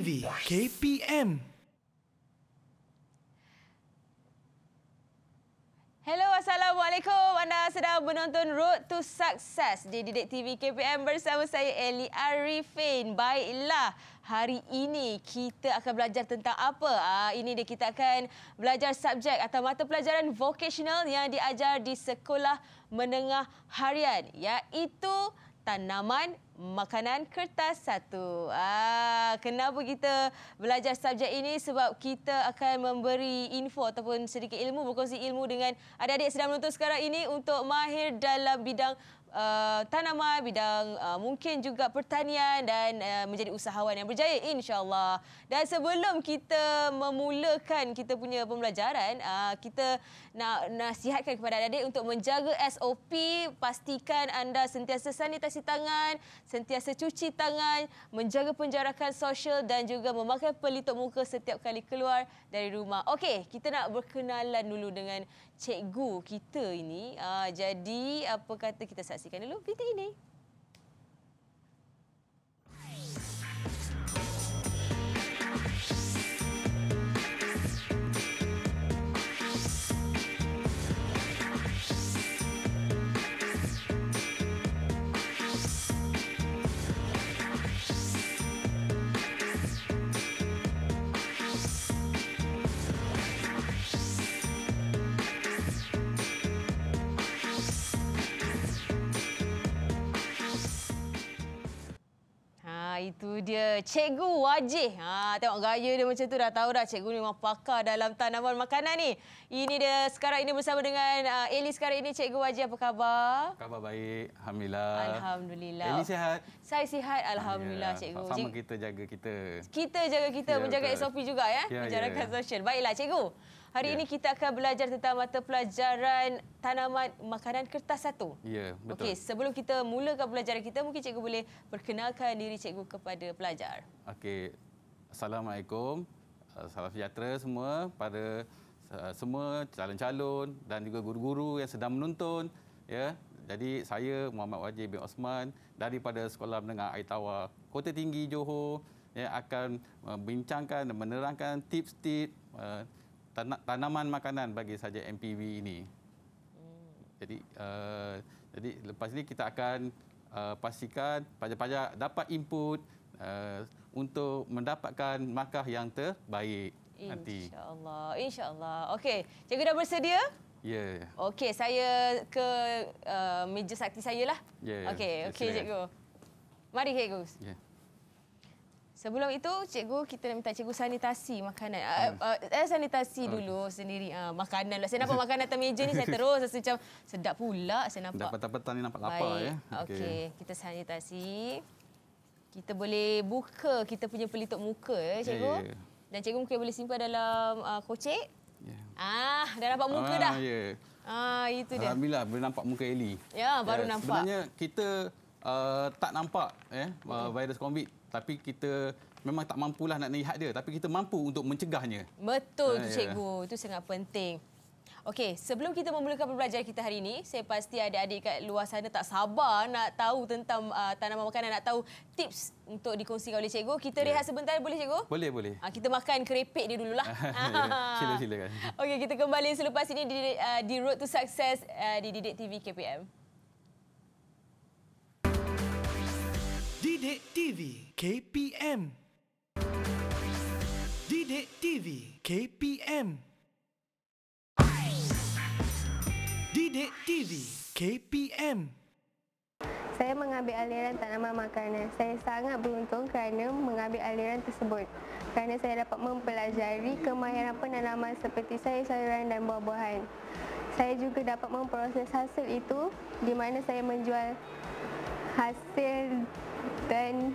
ήδη KPM. Hello, Assalamualaikum. Anda sedang menonton Road to Success di Didik TV KPM bersama saya Eli Arifin. Baiklah, hari ini kita akan belajar tentang apa? Ah, ini dia kita akan belajar subjek atau mata pelajaran vocational yang diajar di Sekolah Menengah Harian iaitu tanaman makanan kertas satu. Ah, kenapa kita belajar subjek ini? Sebab kita akan memberi info ataupun sedikit ilmu, berkongsi ilmu dengan adik-adik sedang menonton sekarang ini untuk mahir dalam bidang Uh, tanaman, bidang uh, mungkin juga pertanian dan uh, menjadi usahawan yang berjaya insyaAllah. Dan sebelum kita memulakan kita punya pembelajaran, uh, kita nak nasihatkan kepada adik-adik untuk menjaga SOP, pastikan anda sentiasa sanitasi tangan, sentiasa cuci tangan, menjaga penjarakan sosial dan juga memakai pelitup muka setiap kali keluar dari rumah. Okey, kita nak berkenalan dulu dengan cikgu kita ini. Uh, jadi apa kata kita saksikan dulu video ini. itu dia cikgu wajih. Ha tengok gaya dia macam tu dah tahu dah cikgu ni memang pakar dalam tanaman makanan ni. Ini dia sekarang ini bersama dengan uh, Eli sekarang ini cikgu wajih apa khabar? Khabar baik, alhamdulillah. Alhamdulillah. Eli sihat? Saya sihat alhamdulillah yeah. cikgu. Sama kita jaga kita. Kita jaga kita yeah, menjaga betul. SOP juga ya, yeah, ya. menjaga yeah. social. Baiklah cikgu. Hari yeah. ini kita akan belajar tentang mata pelajaran tanaman makanan kertas satu. Ya, yeah, betul. Okey, sebelum kita mulakan pelajaran kita, mungkin cikgu boleh perkenalkan diri cikgu kepada pelajar. Okey. Assalamualaikum. Eh, salam sejahtera semua pada eh, semua calon-calon dan juga guru-guru yang sedang menonton. Ya. Jadi saya Muhammad Wajib bin Osman daripada Sekolah Menengah Aitawa, Kota Tinggi Johor yang akan membincangkan eh, dan menerangkan tips-tips tanaman makanan bagi saja MPV ini. Hmm. Jadi uh, jadi lepas ini kita akan uh, pastikan pajak-pajak dapat input uh, untuk mendapatkan markah yang terbaik Insya nanti. InsyaAllah. InsyaAllah. Okey. Cikgu dah bersedia? Ya. Yeah. Okey. Saya ke uh, meja sakti saya lah. Ya. Yeah, okey. okay, cikgu. Mari, cikgu. Ya. Yeah. Sebelum itu, cikgu kita nak minta cikgu sanitasi makanan. Ah, hmm. ah, saya uh, uh, sanitasi uh. dulu sendiri uh, makanan. Lah. Saya nampak makanan atas meja ni, saya terus rasa macam sedap pula. Saya nampak. Dah petang-petang ni nampak lapar. Ya. Okey, okay. kita sanitasi. Kita boleh buka kita punya pelitup muka, ya, cikgu. Yeah, yeah. Dan cikgu mungkin boleh simpan dalam uh, kocek. Yeah. Ah, dah nampak muka ah, dah. Ya. Yeah. Ah, itu dia. Alhamdulillah, boleh nampak muka Ellie. Ya, baru yeah. nampak. Sebenarnya, kita uh, tak nampak ya, eh, okay. virus COVID tapi kita memang tak mampu lah nak lihat dia tapi kita mampu untuk mencegahnya betul ha, tu ya, ya, ya. cikgu ya. itu sangat penting Okey, sebelum kita memulakan pembelajaran kita hari ini, saya pasti ada adik kat luar sana tak sabar nak tahu tentang uh, tanaman makanan, nak tahu tips untuk dikongsi kepada cikgu. Kita rehat sebentar boleh cikgu? Boleh, boleh. Uh, kita makan keripik dia dululah. yeah. Sila-silakan. Okey, kita kembali selepas ini di, uh, di Road to Success uh, di Didik TV KPM. Didik TV KPM Didik TV KPM Didik TV KPM saya mengambil aliran tanaman makanan. Saya sangat beruntung kerana mengambil aliran tersebut. Kerana saya dapat mempelajari kemahiran penanaman seperti saya sayuran dan buah-buahan. Saya juga dapat memproses hasil itu di mana saya menjual hasil dan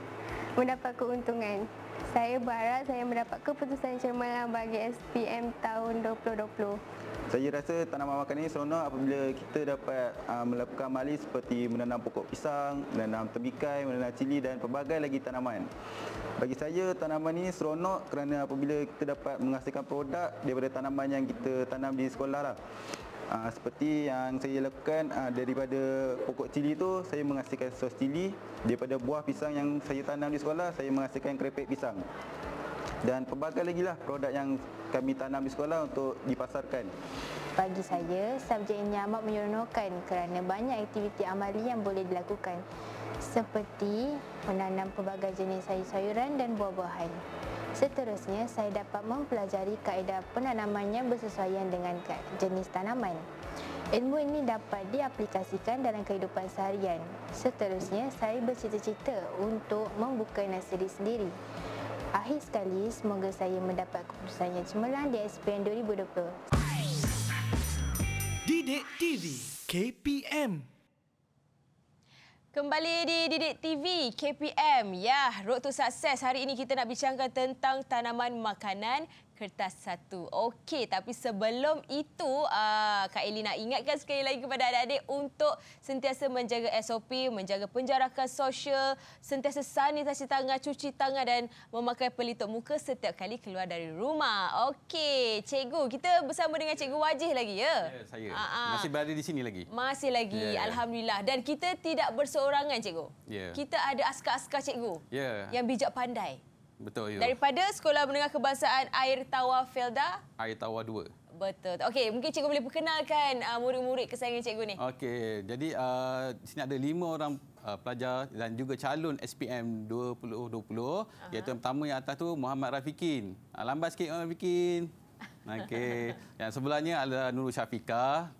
mendapat keuntungan. Saya berharap saya mendapat keputusan cemerlang bagi SPM tahun 2020. Saya rasa tanaman makan ini seronok apabila kita dapat uh, melakukan mali seperti menanam pokok pisang, menanam tembikai, menanam cili dan pelbagai lagi tanaman. Bagi saya tanaman ini seronok kerana apabila kita dapat menghasilkan produk daripada tanaman yang kita tanam di sekolah lah. Aa, ah, seperti yang saya lakukan aa, ah, daripada pokok cili tu saya menghasilkan sos cili daripada buah pisang yang saya tanam di sekolah saya menghasilkan kerepek pisang dan pelbagai lagi lah produk yang kami tanam di sekolah untuk dipasarkan bagi saya, subjek ini amat menyeronokan kerana banyak aktiviti amali yang boleh dilakukan seperti menanam pelbagai jenis sayur-sayuran dan buah-buahan. Seterusnya, saya dapat mempelajari kaedah penanaman yang bersesuaian dengan jenis tanaman. Ilmu ini dapat diaplikasikan dalam kehidupan seharian. Seterusnya, saya bercita-cita untuk membuka nasiri sendiri. Akhir sekali, semoga saya mendapat keputusan yang cemerlang di SPM 2020. Didik TV KPM Kembali di Didik TV KPM. Ya, Road to Success. Hari ini kita nak bincangkan tentang tanaman makanan kertas satu. Okey, tapi sebelum itu, uh, Kak Eli nak ingatkan sekali lagi kepada adik-adik untuk sentiasa menjaga SOP, menjaga penjarakan sosial, sentiasa sanitasi tangan, cuci tangan dan memakai pelitup muka setiap kali keluar dari rumah. Okey, cikgu, kita bersama dengan cikgu wajih lagi, ya? Ya, saya. Uh ah, -huh. Ah. Masih berada di sini lagi. Masih lagi, ya, ya, Alhamdulillah. Dan kita tidak berseorangan, cikgu. Ya. Kita ada askar-askar cikgu ya. yang bijak pandai. Betul, ya. Daripada Sekolah Menengah Kebangsaan Air Tawa Felda. Air Tawa 2. Betul. Okey, mungkin cikgu boleh perkenalkan uh, murid-murid kesayangan cikgu ni. Okey, jadi uh, sini ada lima orang uh, pelajar dan juga calon SPM 2020. Aha. Iaitu yang pertama yang atas tu Muhammad Rafikin. Uh, lambat sikit Muhammad Rafikin. Okey. yang sebelahnya adalah Nurul Syafika.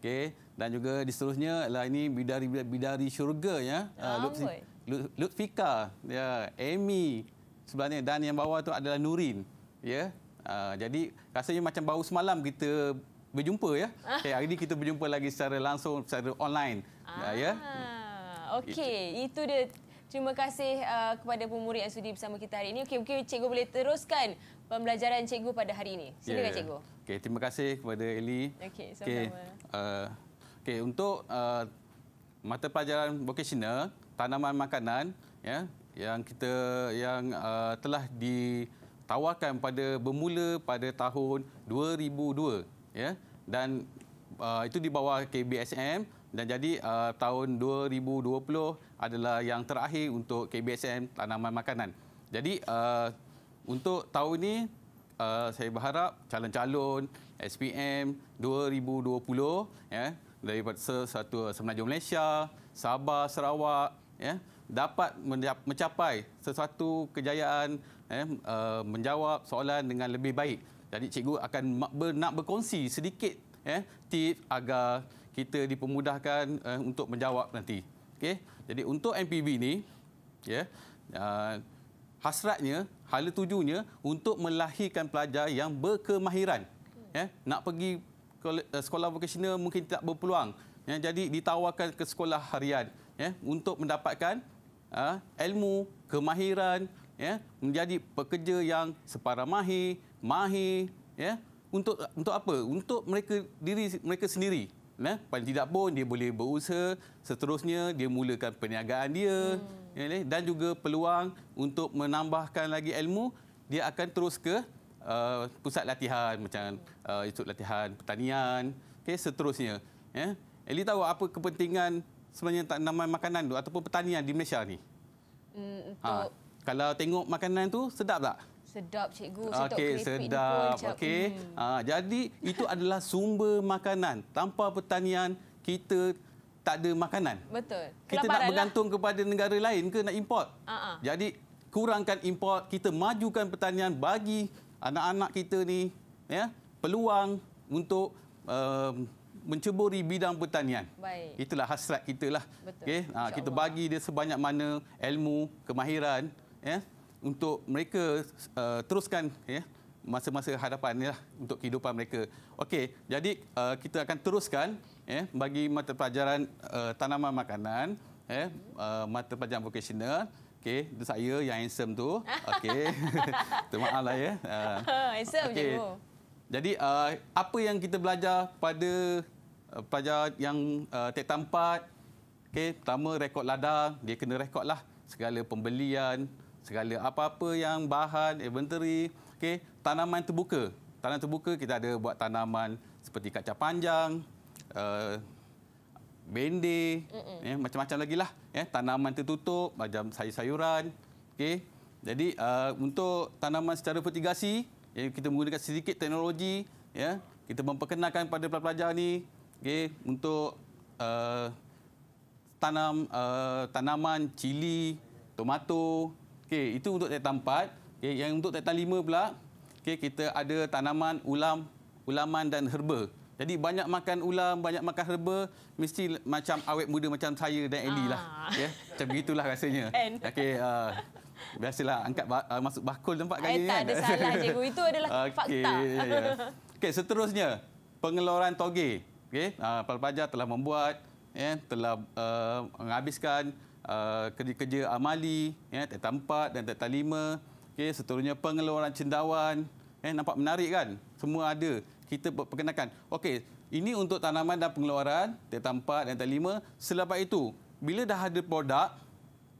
Okey. Dan juga di seterusnya adalah ini bidari-bidari syurga. Ya. Uh, Lutfika. Ya. Amy sebenarnya dan yang bawah tu adalah Nurin. Ya. Uh, jadi rasanya macam baru semalam kita berjumpa ya. Okay, ah. eh, hari ini kita berjumpa lagi secara langsung secara online. Ah, uh, ya. Ah, okey, itu. itu dia. Terima kasih uh, kepada pemurid yang sudi bersama kita hari ini. Okey, mungkin cikgu boleh teruskan pembelajaran cikgu pada hari ini. Silakan yeah. Ya. cikgu. Okey, terima kasih kepada Eli. Okey, sama-sama. Okey, uh, okay, untuk uh, mata pelajaran vocational, tanaman makanan, ya. Yeah, yang kita yang uh, telah ditawarkan pada bermula pada tahun 2002 ya dan uh, itu di bawah KBSM dan jadi uh, tahun 2020 adalah yang terakhir untuk KBSM tanaman makanan. Jadi uh, untuk tahun ini uh, saya berharap calon-calon SPM 2020 ya daripada satu semenanjung Malaysia, Sabah, Sarawak ya dapat mencapai sesuatu kejayaan eh, eh, menjawab soalan dengan lebih baik. Jadi cikgu akan nak berkongsi sedikit eh, tips agar kita dipermudahkan eh, untuk menjawab nanti. Okay? Jadi untuk MPB ini, yeah, ya, uh, hasratnya, hala tujunya untuk melahirkan pelajar yang berkemahiran. Yeah? Nak pergi eh, sekolah vokasional mungkin tak berpeluang. Yeah? Jadi ditawarkan ke sekolah harian yeah? untuk mendapatkan ha, ilmu, kemahiran, ya, menjadi pekerja yang separa mahir, mahir, ya, untuk untuk apa? Untuk mereka diri mereka sendiri. Ya, paling tidak pun dia boleh berusaha seterusnya dia mulakan perniagaan dia hmm. ya, dan juga peluang untuk menambahkan lagi ilmu dia akan terus ke uh, pusat latihan macam uh, itu latihan pertanian okay, seterusnya ya. Eli tahu apa kepentingan sebenarnya nama makanan tu ataupun pertanian di Malaysia ni? Hmm, ha, kalau tengok makanan tu sedap tak? Sedap cikgu. Okey, sedap. Okey. Hmm. Ha, jadi itu adalah sumber makanan. Tanpa pertanian kita tak ada makanan. Betul. Kelabaran kita nak bergantung lah. kepada negara lain ke nak import? Uh -huh. Jadi kurangkan import, kita majukan pertanian bagi anak-anak kita ni ya, peluang untuk uh, menceburi bidang pertanian. Baik. Itulah hasrat kita lah. Okey, ha, kita Allah. bagi dia sebanyak mana ilmu, kemahiran ya untuk mereka uh, teruskan ya masa-masa hadapan ya, untuk kehidupan mereka. Okey, jadi uh, kita akan teruskan ya bagi mata pelajaran uh, tanaman makanan ya uh, mata pelajaran vocational Okey, itu saya yang handsome tu. Okey. Terima lah ya. Uh, okay. je. Jadi uh, apa yang kita belajar pada Eh, pelajar yang uh, eh, tek tampat okey pertama rekod ladang dia kena rekodlah segala pembelian segala apa-apa yang bahan inventory okey tanaman terbuka tanaman terbuka kita ada buat tanaman seperti kaca panjang uh, eh, bende eh, macam-macam lagi lah eh, tanaman tertutup macam sayur-sayuran okey jadi uh, untuk tanaman secara fertigasi eh, kita menggunakan sedikit teknologi ya eh, kita memperkenalkan pada pelajar ni okay, untuk uh, tanam uh, tanaman cili, tomato. Okay, itu untuk tetan empat. Okay, yang untuk tetan lima pula, okay, kita ada tanaman ulam, ulaman dan herba. Jadi banyak makan ulam, banyak makan herba, mesti macam awet muda macam saya dan Eli lah. Ah. Ya, macam begitulah rasanya. Okay, uh, ah, biasalah angkat uh, masuk bakul tempat kaya. Eh, tak kan? ada salah, cikgu. Itu adalah okay, fakta. Ya, ya. Okay, seterusnya, pengeluaran toge okey uh, pelajar telah membuat ya telah uh, menghabiskan uh, kerja-kerja amali ya yeah, tetap 4 dan tetap lima, okey seterusnya pengeluaran cendawan ya nampak menarik kan semua ada kita perkenakan. okey ini untuk tanaman dan pengeluaran tetap empat dan tetap lima. selepas itu bila dah ada produk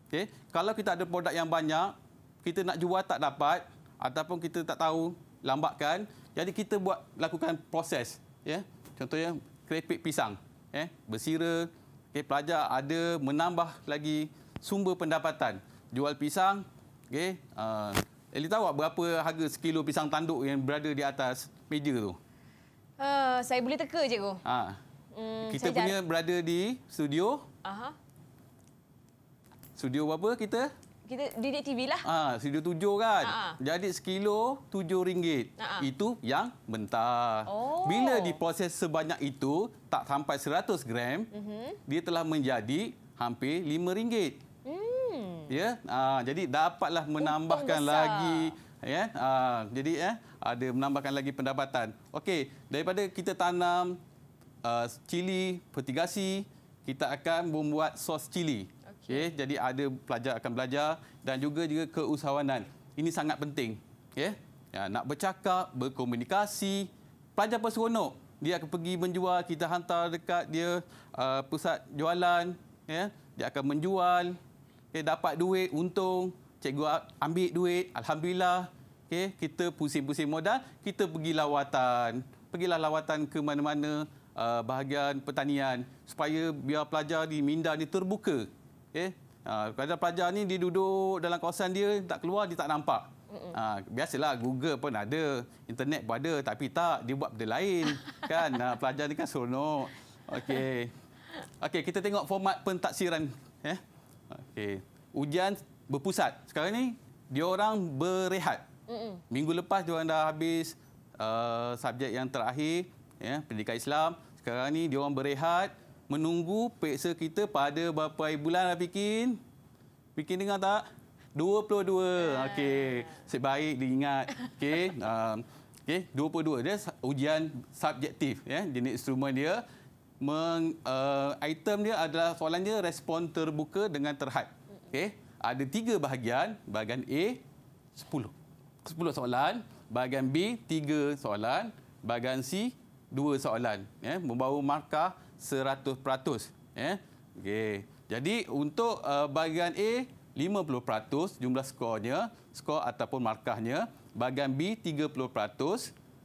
okey kalau kita ada produk yang banyak kita nak jual tak dapat ataupun kita tak tahu lambatkan jadi kita buat lakukan proses ya contohnya keripik pisang. Eh, bersira, okay, pelajar ada menambah lagi sumber pendapatan. Jual pisang, okay, uh, eh, Eli tahu berapa harga sekilo pisang tanduk yang berada di atas meja tu? Uh, saya boleh teka je, Go. Ha. Hmm, kita punya jat... berada di studio. Aha. Studio berapa kita? kita didik TV lah. Ah, studio tujuh kan. Aa. Ah, ah. Jadi sekilo tujuh ringgit. Aa. Ah, itu yang mentah. Oh. Bila diproses sebanyak itu, tak sampai seratus gram, mm -hmm. dia telah menjadi hampir lima ringgit. Hmm. Ya, ah, jadi dapatlah menambahkan lagi. Ya, ah, jadi ya, ada menambahkan lagi pendapatan. Okey, daripada kita tanam uh, cili, petigasi, kita akan membuat sos cili. Okay, jadi ada pelajar akan belajar dan juga juga keusahawanan. Ini sangat penting. Okay, ya, nak bercakap, berkomunikasi. Pelajar pun seronok. Dia akan pergi menjual, kita hantar dekat dia uh, pusat jualan. Ya, dia akan menjual, okay, dapat duit, untung. Cikgu ambil duit, Alhamdulillah. Okay, kita pusing-pusing modal, kita pergi lawatan. Pergilah lawatan ke mana-mana uh, bahagian pertanian supaya biar pelajar di minda ni terbuka. Okey. Uh, kadang pelajar ni dia duduk dalam kawasan dia tak keluar dia tak nampak. Uh, biasalah Google pun ada, internet pun ada tapi tak dia buat benda lain kan. Uh, pelajar ni kan seronok. Okey. Okey, kita tengok format pentaksiran eh. Okey. Ujian berpusat. Sekarang ni dia orang berehat. Minggu lepas dia orang dah habis uh, subjek yang terakhir ya, pendidikan Islam. Sekarang ni dia orang berehat menunggu peksa kita pada berapa bulan dah fikin? Fikin dengar tak? 22. Ah. Okey. Sebaik baik diingat. Okey. Um, okay. 22. Dia ujian subjektif. Ya. Yeah. Jenis instrumen dia. Meng, uh, item dia adalah soalan dia respon terbuka dengan terhad. Okey. Ada tiga bahagian. Bahagian A, 10. 10 soalan. Bahagian B, 3 soalan. Bahagian C, 2 soalan. Ya. Yeah. Membawa markah 100%. Eh? Okay. Jadi untuk uh, bahagian A, 50% jumlah skornya, skor ataupun markahnya. Bahagian B, 30%.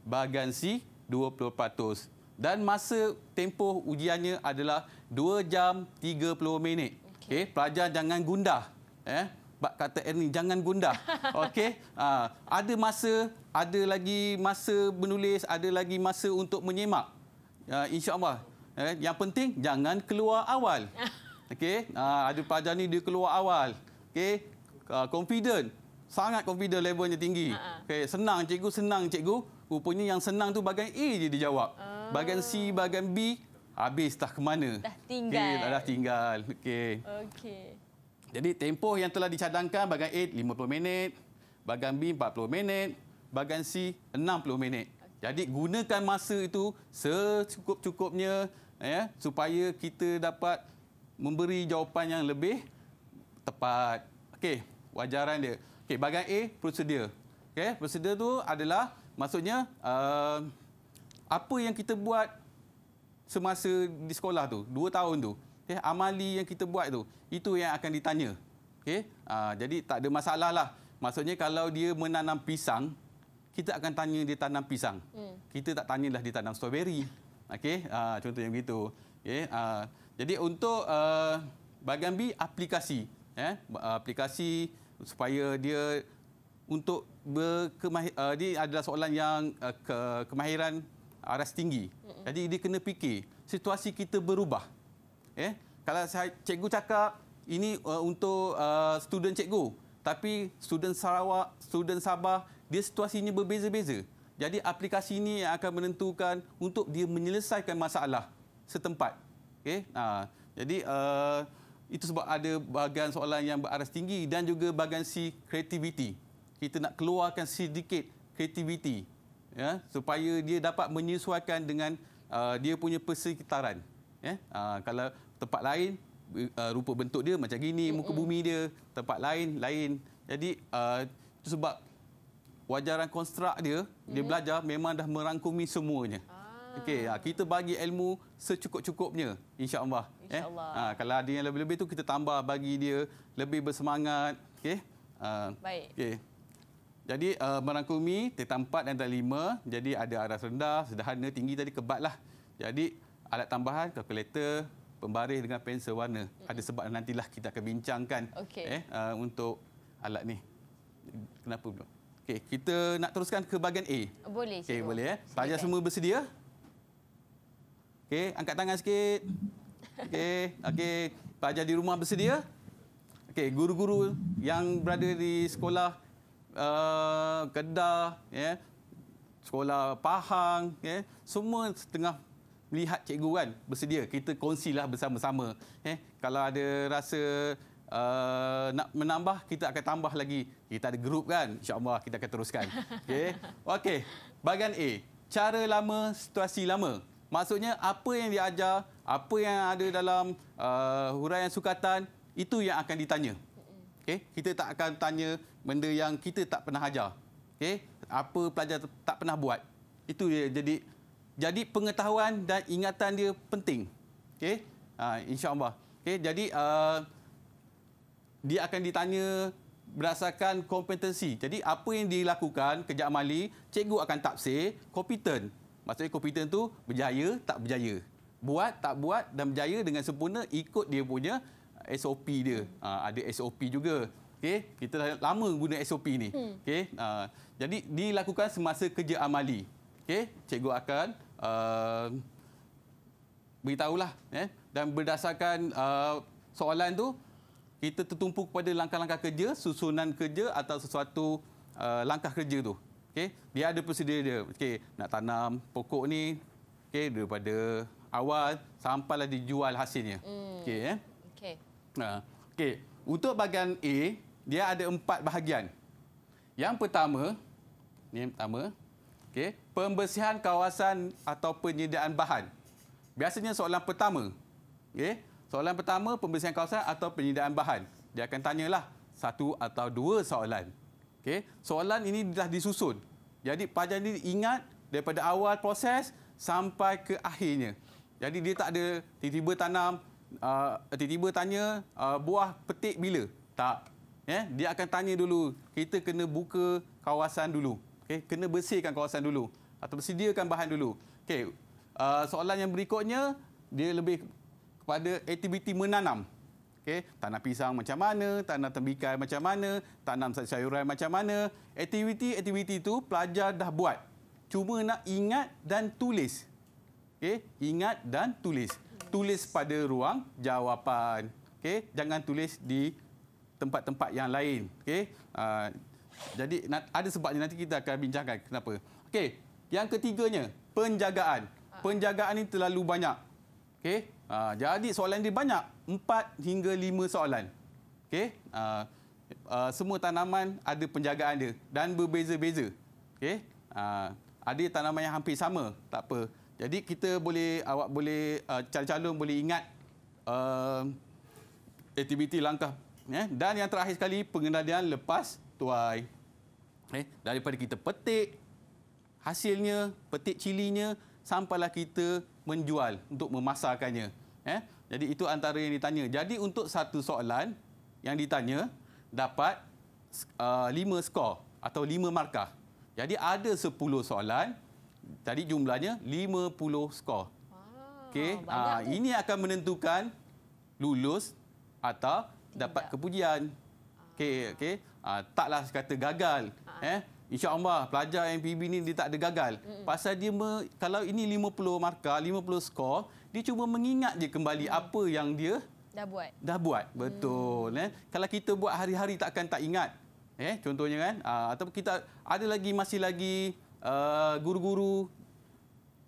Bahagian C, 20%. Dan masa tempoh ujiannya adalah 2 jam 30 minit. Okay. Okay. Pelajar jangan gundah. Eh? Bak kata Erni, jangan gundah. Okay? Ha, ada masa, ada lagi masa menulis, ada lagi masa untuk menyemak. Uh, ya, InsyaAllah, Eh, yang penting jangan keluar awal. Okey, uh, ah, ada pelajar ni dia keluar awal. Okey, uh, confident. Sangat confident levelnya tinggi. Ha, ha. Okey, senang cikgu, senang cikgu. Rupanya yang senang tu bahagian A je dia jawab. Oh. Bahagian C, bahagian B habis dah ke mana? Dah tinggal. Okay, dah tinggal. Okey. Okey. Jadi tempoh yang telah dicadangkan bahagian A 50 minit, bahagian B 40 minit, bahagian C 60 minit. Okay. Jadi gunakan masa itu secukup-cukupnya ya supaya kita dapat memberi jawapan yang lebih tepat. Okey, wajaran dia. Okey, bahagian A prosedur. Okey, prosedur tu adalah maksudnya uh, apa yang kita buat semasa di sekolah tu, 2 tahun tu. Okey, amali yang kita buat tu, itu yang akan ditanya. Okey, uh, jadi tak ada masalah lah. Maksudnya kalau dia menanam pisang, kita akan tanya dia tanam pisang. Hmm. Kita tak tanyalah dia tanam strawberry. Okey, uh, contoh yang begitu. Okey, uh, jadi untuk uh, bahagian B aplikasi, eh, aplikasi supaya dia untuk uh, ini adalah soalan yang uh, ke kemahiran aras tinggi. Jadi dia kena fikir situasi kita berubah. Eh, kalau saya cikgu cakap ini uh, untuk uh, student cikgu, tapi student Sarawak, student Sabah, dia situasinya berbeza-beza. Jadi aplikasi ini yang akan menentukan untuk dia menyelesaikan masalah setempat. Okey. Ha. Jadi uh, itu sebab ada bahagian soalan yang beraras tinggi dan juga bahagian C creativity. Kita nak keluarkan sedikit creativity ya supaya dia dapat menyesuaikan dengan uh, dia punya persekitaran. Ya. Uh, kalau tempat lain uh, rupa bentuk dia macam gini, muka bumi dia, tempat lain lain. Jadi uh, itu sebab wajaran konstrak dia, hmm. dia mm-hmm. belajar memang dah merangkumi semuanya. Ah. Okey, ah, kita bagi ilmu secukup-cukupnya, insya-Allah. Eh? Insya-Allah. Eh? kalau ada yang lebih-lebih tu kita tambah bagi dia lebih bersemangat, okey. Uh, baik. Okey. Jadi uh, merangkumi tetampat dan terlima, jadi ada aras rendah, sederhana, tinggi tadi kebatlah. Jadi alat tambahan kalkulator pembaris dengan pensel warna. Ada sebab nantilah kita akan bincangkan okay. eh uh, untuk alat ni. Kenapa belum? Okey, kita nak teruskan ke bahagian A. Boleh. Okey, boleh eh. Pelajar semua bersedia? Okey, angkat tangan sikit. Okey, okey. Pelajar di rumah bersedia? Okey, guru-guru yang berada di sekolah uh, Kedah, ya. Yeah, sekolah Pahang, ya. Yeah, semua setengah melihat cikgu kan bersedia. Kita kongsilah bersama-sama. Eh, kalau ada rasa uh, nak menambah kita akan tambah lagi. Kita ada grup kan? insyaallah kita akan teruskan. Okey. Okey. Bahagian A, cara lama situasi lama. Maksudnya apa yang diajar, apa yang ada dalam uh, huraian sukatan itu yang akan ditanya. Okey, kita tak akan tanya benda yang kita tak pernah ajar. Okey, apa pelajar tak pernah buat. Itu dia jadi jadi pengetahuan dan ingatan dia penting. Okey. Uh, ah, insya Okey, jadi uh, dia akan ditanya berdasarkan kompetensi. Jadi apa yang dilakukan kerja amali, cikgu akan tafsir kompeten. Maksudnya kompeten tu berjaya tak berjaya. Buat tak buat dan berjaya dengan sempurna ikut dia punya SOP dia. Ha, ada SOP juga. Okey, kita dah lama guna SOP ni. Hmm. Okey. Ha, jadi dilakukan semasa kerja amali. Okey, cikgu akan uh, beritahulah eh dan berdasarkan uh, soalan tu kita tertumpu kepada langkah-langkah kerja, susunan kerja atau sesuatu uh, langkah kerja tu. Okey, dia ada prosedur dia. Okey, nak tanam pokok ni okey daripada awal sampailah dijual hasilnya. Mm. Okey eh. Okey. Ha. Okey, untuk bahagian A, dia ada empat bahagian. Yang pertama, ni yang pertama. Okey, pembersihan kawasan atau penyediaan bahan. Biasanya soalan pertama. Okey. Soalan pertama, pembersihan kawasan atau penyediaan bahan? Dia akan tanyalah satu atau dua soalan. Okay. Soalan ini telah disusun. Jadi, pelajar ini ingat daripada awal proses sampai ke akhirnya. Jadi, dia tak ada tiba-tiba tanam, uh, tiba-tiba uh, tanya uh, buah petik bila. Tak. Yeah. Dia akan tanya dulu, kita kena buka kawasan dulu. Okay. Kena bersihkan kawasan dulu. Atau bersediakan bahan dulu. Okay. Uh, soalan yang berikutnya, dia lebih pada aktiviti menanam. Okey, tanam pisang macam mana, tanah tembikai macam mana, tanam sayuran macam mana. Aktiviti-aktiviti itu pelajar dah buat. Cuma nak ingat dan tulis. Okey, ingat dan tulis. Tulis pada ruang jawapan. Okey, jangan tulis di tempat-tempat yang lain. Okey. Uh, jadi ada sebabnya nanti kita akan bincangkan kenapa. Okey, yang ketiganya, penjagaan. Penjagaan ini terlalu banyak. Okey. Ha, jadi soalan dia banyak. Empat hingga lima soalan. okay. Ha, ha, semua tanaman ada penjagaan dia. Dan berbeza-beza. okay. Ha, ada tanaman yang hampir sama. Tak apa. Jadi kita boleh, awak boleh, uh, calon-calon boleh ingat uh, aktiviti langkah. Yeah. Dan yang terakhir sekali, pengendalian lepas tuai. Okay. Daripada kita petik, hasilnya, petik cilinya, sampailah kita menjual untuk memasarkannya. Eh? Jadi itu antara yang ditanya. Jadi untuk satu soalan yang ditanya dapat uh, lima uh, skor atau lima markah. Jadi ada sepuluh soalan. Jadi jumlahnya lima puluh skor. Okay. uh, ah, ini akan menentukan lulus atau Tidak. dapat kepujian. Okay, ah. okay. Uh, ah, taklah kata gagal. Aa. Eh, insya-Allah pelajar MPB ni dia tak ada gagal. Mm -mm. Pasal dia kalau ini 50 markah, 50 skor, dia cuma mengingat je kembali hmm. apa yang dia dah buat. Dah buat. Hmm. Betul hmm. eh? Kalau kita buat hari-hari takkan tak ingat. Eh, contohnya kan uh, atau kita ada lagi masih lagi ah, guru-guru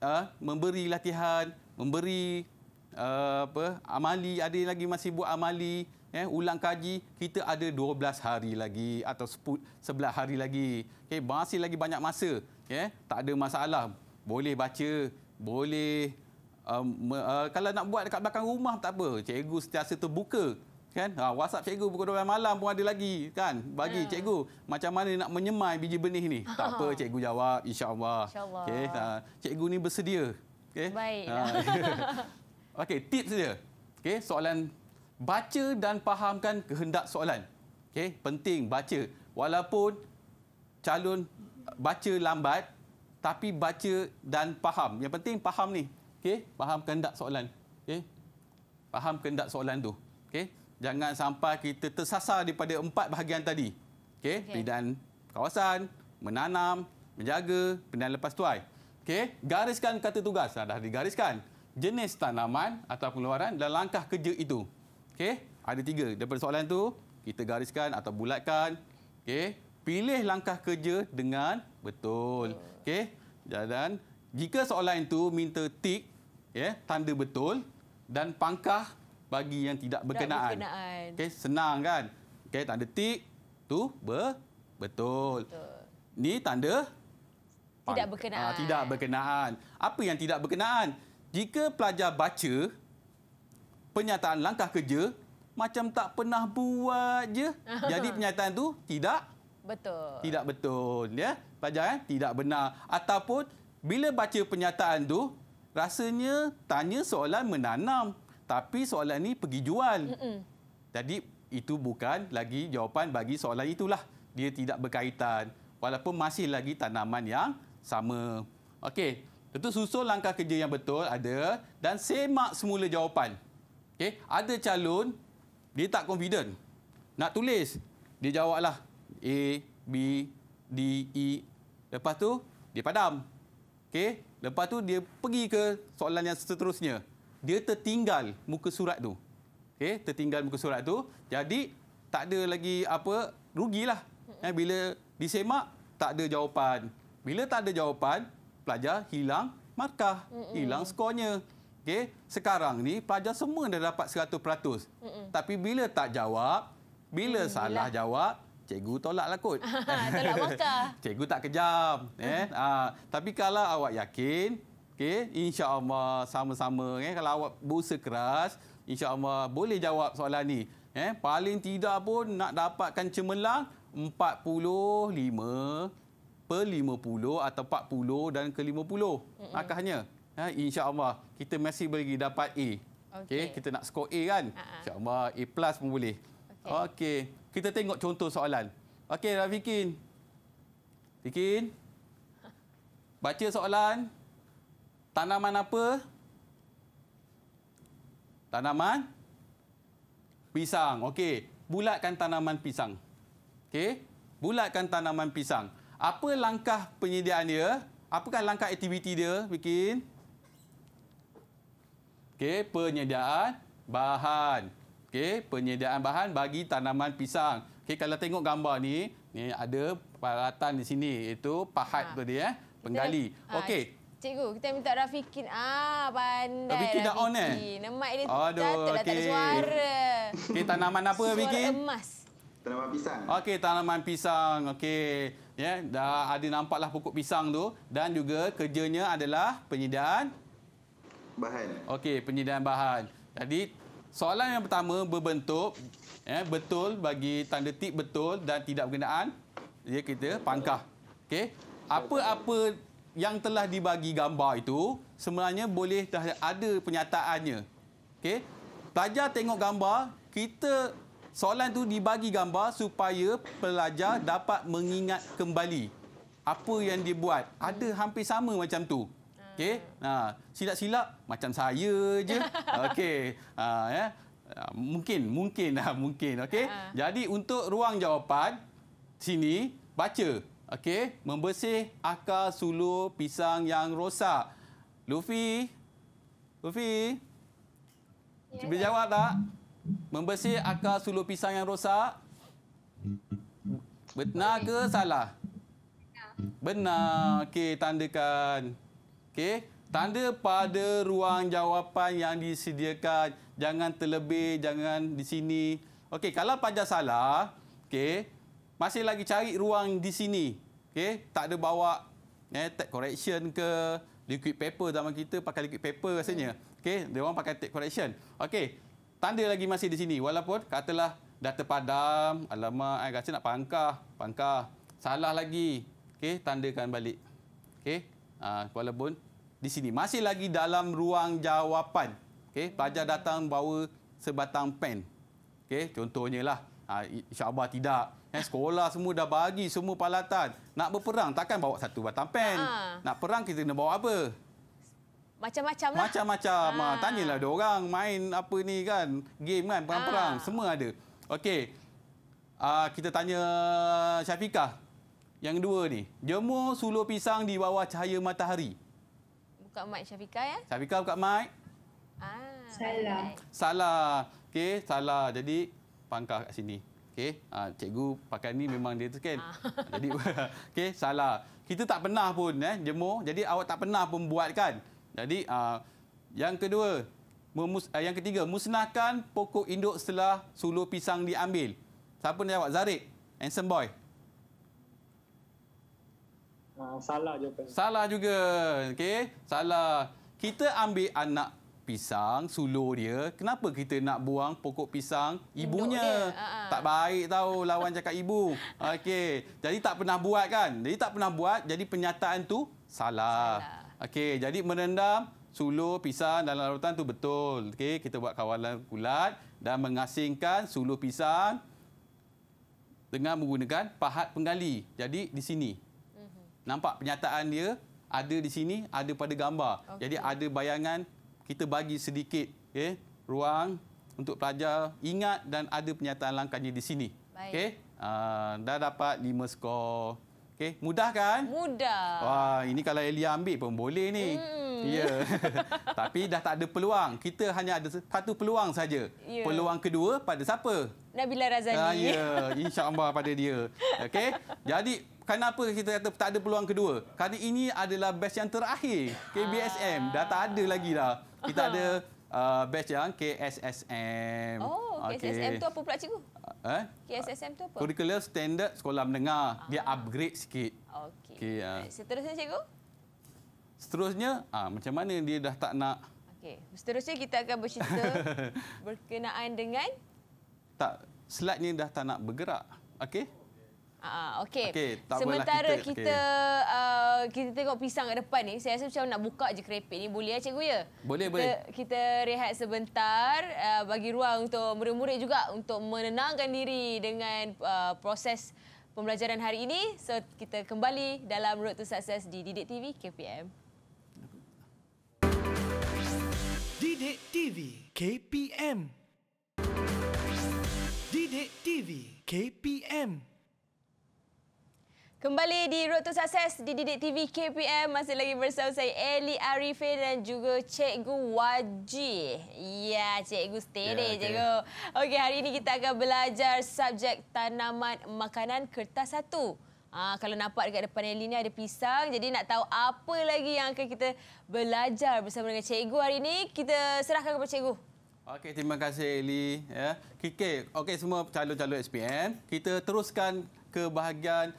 uh, uh, memberi latihan, memberi uh, apa amali, ada lagi masih buat amali, eh, ulang kaji, kita ada 12 hari lagi atau 11 hari lagi. Okay, masih lagi banyak masa, ya. Tak ada masalah. Boleh baca, boleh um, uh, kalau nak buat dekat belakang rumah tak apa cikgu sentiasa terbuka kan ha, WhatsApp cikgu pukul 12 malam pun ada lagi kan bagi yeah. cikgu macam mana nak menyemai biji benih ni tak apa cikgu jawab insyaallah Insya okey ha, cikgu ni bersedia okey baik ha, okey tips dia okey soalan baca dan fahamkan kehendak soalan okey penting baca walaupun calon baca lambat tapi baca dan faham yang penting faham ni Okey, faham ke soalan? Okey. Faham ke soalan tu? Okey. Jangan sampai kita tersasar daripada empat bahagian tadi. Okey, okay. bidan kawasan, menanam, menjaga, pendan lepas tuai. Okey, gariskan kata tugas. Dah digariskan. Jenis tanaman atau pengeluaran dan langkah kerja itu. Okey, ada tiga. Daripada soalan tu, kita gariskan atau bulatkan. Okey, pilih langkah kerja dengan betul. Okey, dan jika soalan itu minta tik, ya, tanda betul dan pangkah bagi yang tidak berkenaan. berkenaan. Okey, senang kan? Okay, tanda tik tu be betul. betul. Ni tanda tidak berkenaan. Aa, ah, tidak berkenaan. Apa yang tidak berkenaan? Jika pelajar baca pernyataan langkah kerja macam tak pernah buat je. Jadi pernyataan tu tidak betul. Tidak betul, ya. Pelajar ya? tidak benar ataupun bila baca pernyataan tu rasanya tanya soalan menanam tapi soalan ini pergi jual. Mm -mm. Jadi itu bukan lagi jawapan bagi soalan itulah. Dia tidak berkaitan walaupun masih lagi tanaman yang sama. Okey, tentu susul langkah kerja yang betul ada dan semak semula jawapan. Okey, ada calon dia tak confident. Nak tulis, dia jawablah A B D E. Lepas tu dia padam. Okey. Lepas tu dia pergi ke soalan yang seterusnya. Dia tertinggal muka surat tu. Okey, tertinggal muka surat tu. Jadi tak ada lagi apa rugilah. Eh bila disemak tak ada jawapan. Bila tak ada jawapan, pelajar hilang markah, Mm-mm. hilang skornya. Okey, sekarang ni pelajar semua dah dapat 100%. Mm-mm. Tapi bila tak jawab, bila mm, salah bila. jawab, cikgu tolak lah kot. tolak bangka. cikgu tak kejam. Eh? Uh, tapi kalau awak yakin, okay, insya Allah sama-sama. Eh? Kalau awak berusaha keras, insya Allah boleh jawab soalan ni. Eh? Paling tidak pun nak dapatkan cemerlang 45 ke 50 atau 40 dan ke 50 mm-hmm. akahnya ha, eh? insyaAllah kita masih lagi dapat A okay. Okay, kita nak skor A kan uh-huh. insyaAllah A plus pun boleh okay. Okay. Kita tengok contoh soalan. Okey, Rafikin. Rafikin. Baca soalan. Tanaman apa? Tanaman pisang. Okey, bulatkan tanaman pisang. Okey, bulatkan tanaman pisang. Apa langkah penyediaan dia? Apakah langkah aktiviti dia? Bikin. Okey, penyediaan bahan okey penyediaan bahan bagi tanaman pisang okey kalau tengok gambar ni ni ada peralatan di sini iaitu pahat ha. tu dia eh penggali ah, okey Cikgu, kita minta Rafikin. Ah, pandai Rafikin. Rafikin dah on eh? Nemat dia Aduh, datuk okay. dah tak ada suara. Okey, tanaman apa Rafikin? emas. Tanaman pisang. Okey, tanaman pisang. Okey. Yeah, dah ada nampaklah pokok pisang tu. Dan juga kerjanya adalah penyediaan... Bahan. Okey, penyediaan bahan. Jadi, soalan yang pertama berbentuk eh, betul bagi tanda tik betul dan tidak berkenaan dia ya, kita pangkah Okay, apa-apa yang telah dibagi gambar itu sebenarnya boleh dah ada penyataannya Okay, pelajar tengok gambar kita soalan tu dibagi gambar supaya pelajar dapat mengingat kembali apa yang dia buat ada hampir sama macam tu Okey. Ha, silap-silap macam saya je. Okey. Ha, ya. Ah, mungkin, mungkin, ah, mungkin. Okey. Jadi untuk ruang jawapan sini baca. Okey. Membersih akar sulur pisang yang rosak. Luffy. Luffy. Cuba ya. jawab tak? Membersih akar sulur pisang yang rosak. Betul ke salah? Ya. Benar. Okey, tandakan. Okey, tanda pada ruang jawapan yang disediakan. Jangan terlebih, jangan di sini. Okey, kalau pajar salah, okey, masih lagi cari ruang di sini. Okey, tak ada bawa eh, tape correction ke liquid paper zaman kita pakai liquid paper rasanya. Okey, dia orang pakai tape correction. Okey, tanda lagi masih di sini walaupun katalah dah terpadam, alamak, saya eh, rasa nak pangkah, pangkah. Salah lagi. Okey, tandakan balik. Okey. Ah, Kuala Bun di sini masih lagi dalam ruang jawapan. okay? pelajar datang bawa sebatang pen. okay? contohnya lah. Ah, Insya-Allah tidak. Eh, sekolah semua dah bagi semua palatan. Nak berperang takkan bawa satu batang pen. Ha. Nak perang kita kena bawa apa? Macam-macam lah. Macam-macam. Ah, ha. Tanyalah dia orang main apa ni kan. Game kan, perang-perang. Ha. Semua ada. Okey. Uh, kita tanya Syafiqah. Yang dua ni, jemur sulur pisang di bawah cahaya matahari. Buka mic Syafiqah ya. Syafiqah buka mic. Ah, salah. Salah. Okey, salah. Jadi pangkah kat sini. Okey, ah, cikgu pakai ni memang dia tu kan. Ah. Jadi okey, salah. Kita tak pernah pun eh jemur. Jadi awak tak pernah pun buat kan. Jadi ah, yang kedua, memus, ah, yang ketiga, musnahkan pokok induk setelah sulur pisang diambil. Siapa nak jawab? Zarik, handsome boy. Ha, salah juga. Salah juga. Okey, salah. Kita ambil anak pisang, sulur dia. Kenapa kita nak buang pokok pisang ibunya? uh Tak baik tahu lawan cakap ibu. Okey. Jadi tak pernah buat kan? Jadi tak pernah buat, jadi pernyataan tu salah. salah. Okey, jadi merendam sulur pisang dalam larutan tu betul. Okay. kita buat kawalan kulat dan mengasingkan sulur pisang dengan menggunakan pahat penggali. Jadi di sini nampak pernyataan dia ada di sini, ada pada gambar. Okay. Jadi ada bayangan kita bagi sedikit okay, ruang untuk pelajar ingat dan ada pernyataan langkahnya di sini. Okay, uh, ah, dah dapat 5 skor. Okey, mudah kan? Mudah. Wah, ini kalau Elia ambil pun boleh ni. Hmm. Ya. Yeah. Tapi dah tak ada peluang. Kita hanya ada satu peluang saja. Yeah. Peluang kedua pada siapa? Nabila Razali. Ah, ya, yeah. insya-Allah pada dia. Okey. Jadi kenapa kita kata tak ada peluang kedua? Kerana ini adalah best yang terakhir KBSM. Ah. Dah tak ada lagi dah. Kita ada batch uh, yang ah, KSSM. Oh, okay. KSSM tu apa pula cikgu? Eh? KSSM tu apa? Curricular Standard Sekolah Mendengar. Ah. Dia upgrade sikit. Okey. Okay, uh. Ah. Eh, seterusnya cikgu? Seterusnya, ah macam mana dia dah tak nak? Okay, Seterusnya kita akan bercerita berkenaan dengan tak slide ni dah tak nak bergerak. okay? Ah, okey. Okay, Sementara kita kita, okay. uh, kita tengok pisang kat depan ni, saya rasa macam nak buka je keripik ni boleh ya cikgu ya? Boleh, kita, boleh. Kita rehat sebentar uh, bagi ruang untuk murid-murid juga untuk menenangkan diri dengan uh, proses pembelajaran hari ini. So kita kembali dalam Road to Success di Didik TV KPM. Didik TV KPM Didik TV KPM Kembali di Road to Success di Didik TV KPM masih lagi bersama saya Eli Arifin dan juga Cikgu Waji. Ya, Cikgu Stere, yeah, ya, Cikgu. Okey, okay, hari ini kita akan belajar subjek tanaman makanan kertas satu. ha, kalau nampak dekat depan Eli ni ada pisang. Jadi nak tahu apa lagi yang akan kita belajar bersama dengan Cikgu hari ini? Kita serahkan kepada Cikgu. Okey, terima kasih Eli. Ya. Okey, okay, semua calon-calon SPM. Kita teruskan ke bahagian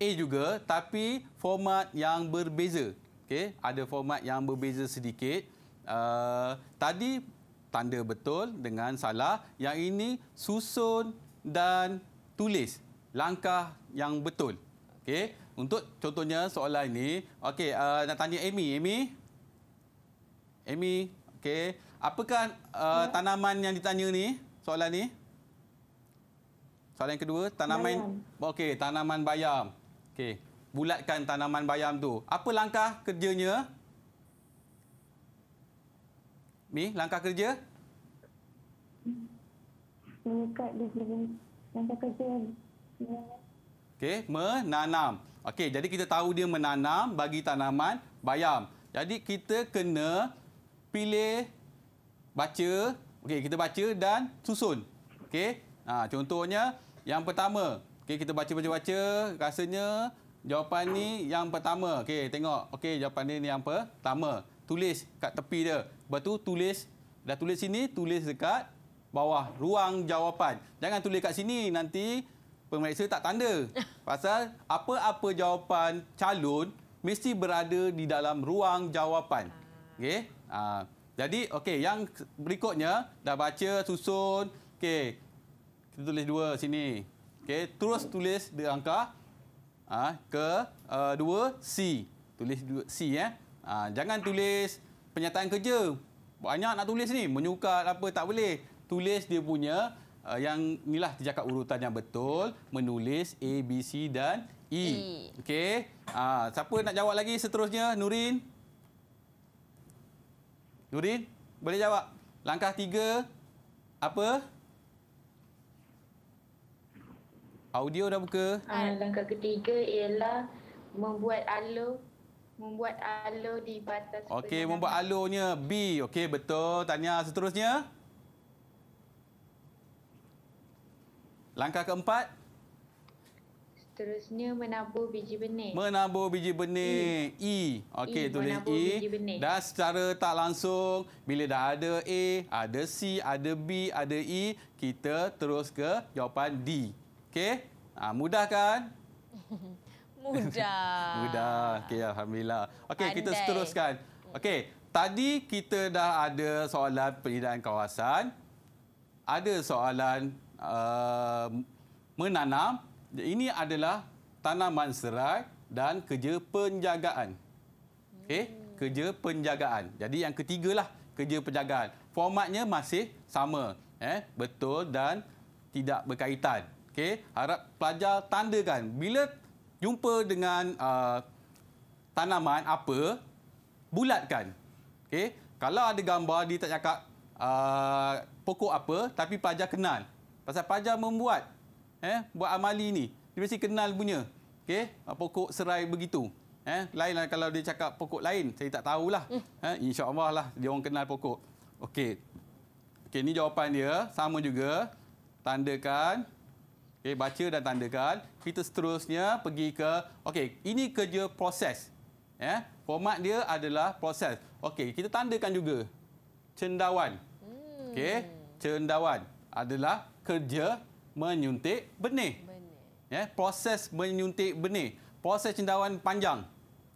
A juga tapi format yang berbeza. Okey, ada format yang berbeza sedikit. Uh, tadi tanda betul dengan salah. Yang ini susun dan tulis langkah yang betul. Okey, untuk contohnya soalan ini, okey uh, nak tanya Amy, Amy. Amy, okey. Apakah uh, ya. tanaman yang ditanya ni? Soalan ni. Soalan yang kedua, tanaman okey, tanaman bayam. Okay, tanaman bayam. Okey, bulatkan tanaman bayam tu. Apa langkah kerjanya? Mi, langkah kerja? Mengikat langkah kerja. Okey, menanam. Okey, jadi kita tahu dia menanam bagi tanaman bayam. Jadi kita kena pilih baca. Okey, kita baca dan susun. Okey. Ha, contohnya yang pertama, Okey, kita baca-baca-baca. Rasanya jawapan ni yang pertama. Okey, tengok. Okey, jawapan ni yang pertama. Tulis kat tepi dia. Lepas tu tulis. Dah tulis sini, tulis dekat bawah. Ruang jawapan. Jangan tulis kat sini. Nanti pemeriksa tak tanda. Pasal apa-apa jawapan calon mesti berada di dalam ruang jawapan. Okey. Uh, jadi, okey. Yang berikutnya, dah baca, susun. Okey. Kita tulis dua sini. Okey, terus tulis dia angka ha, ke eh, dua uh, C. Tulis 2 C eh. Ha, jangan tulis penyataan kerja. Banyak nak tulis ni, menyukat apa tak boleh. Tulis dia punya uh, yang inilah dia cakap urutan yang betul, menulis A B C dan E. e. Okey. Ha, siapa nak jawab lagi seterusnya? Nurin. Nurin, boleh jawab. Langkah tiga apa? Audio dah buka. Ha, langkah ketiga ialah membuat alur membuat alur di batas Okey, membuat alurnya B. Okey, betul. Tanya seterusnya. Langkah keempat. Seterusnya menabur biji benih. Menabur biji benih E. e. Okey, e. tulis menabur E. Dah secara tak langsung bila dah ada A, ada C, ada B, ada E, kita terus ke jawapan D. Okey, uh, mudah kan? mudah. mudah. Okey, alhamdulillah. Okey, kita seteruskan. Okey, tadi kita dah ada soalan penyediaan kawasan. Ada soalan uh, menanam. Ini adalah tanaman serai dan kerja penjagaan. Okey, hmm. kerja penjagaan. Jadi yang ketigalah kerja penjagaan. Formatnya masih sama. Eh, betul dan tidak berkaitan. Okey, harap pelajar tandakan bila jumpa dengan uh, tanaman apa bulatkan. Okey, kalau ada gambar dia tak cakap uh, pokok apa tapi pelajar kenal. Pasal pelajar membuat eh buat amali ni, dia mesti kenal punya. Okey, uh, pokok serai begitu. Eh, lainlah kalau dia cakap pokok lain, saya tak tahulah. Mm. Eh, insya lah dia orang kenal pokok. Okey. Okey, ini jawapan dia, sama juga tandakan Okay, baca dan tandakan. Kita seterusnya pergi ke Okay, ini kerja proses. yeah, format dia adalah proses. Okay, kita tandakan juga. Cendawan. Hmm. Okay, cendawan adalah kerja menyuntik benih. yeah, ya, proses menyuntik benih. Proses cendawan panjang.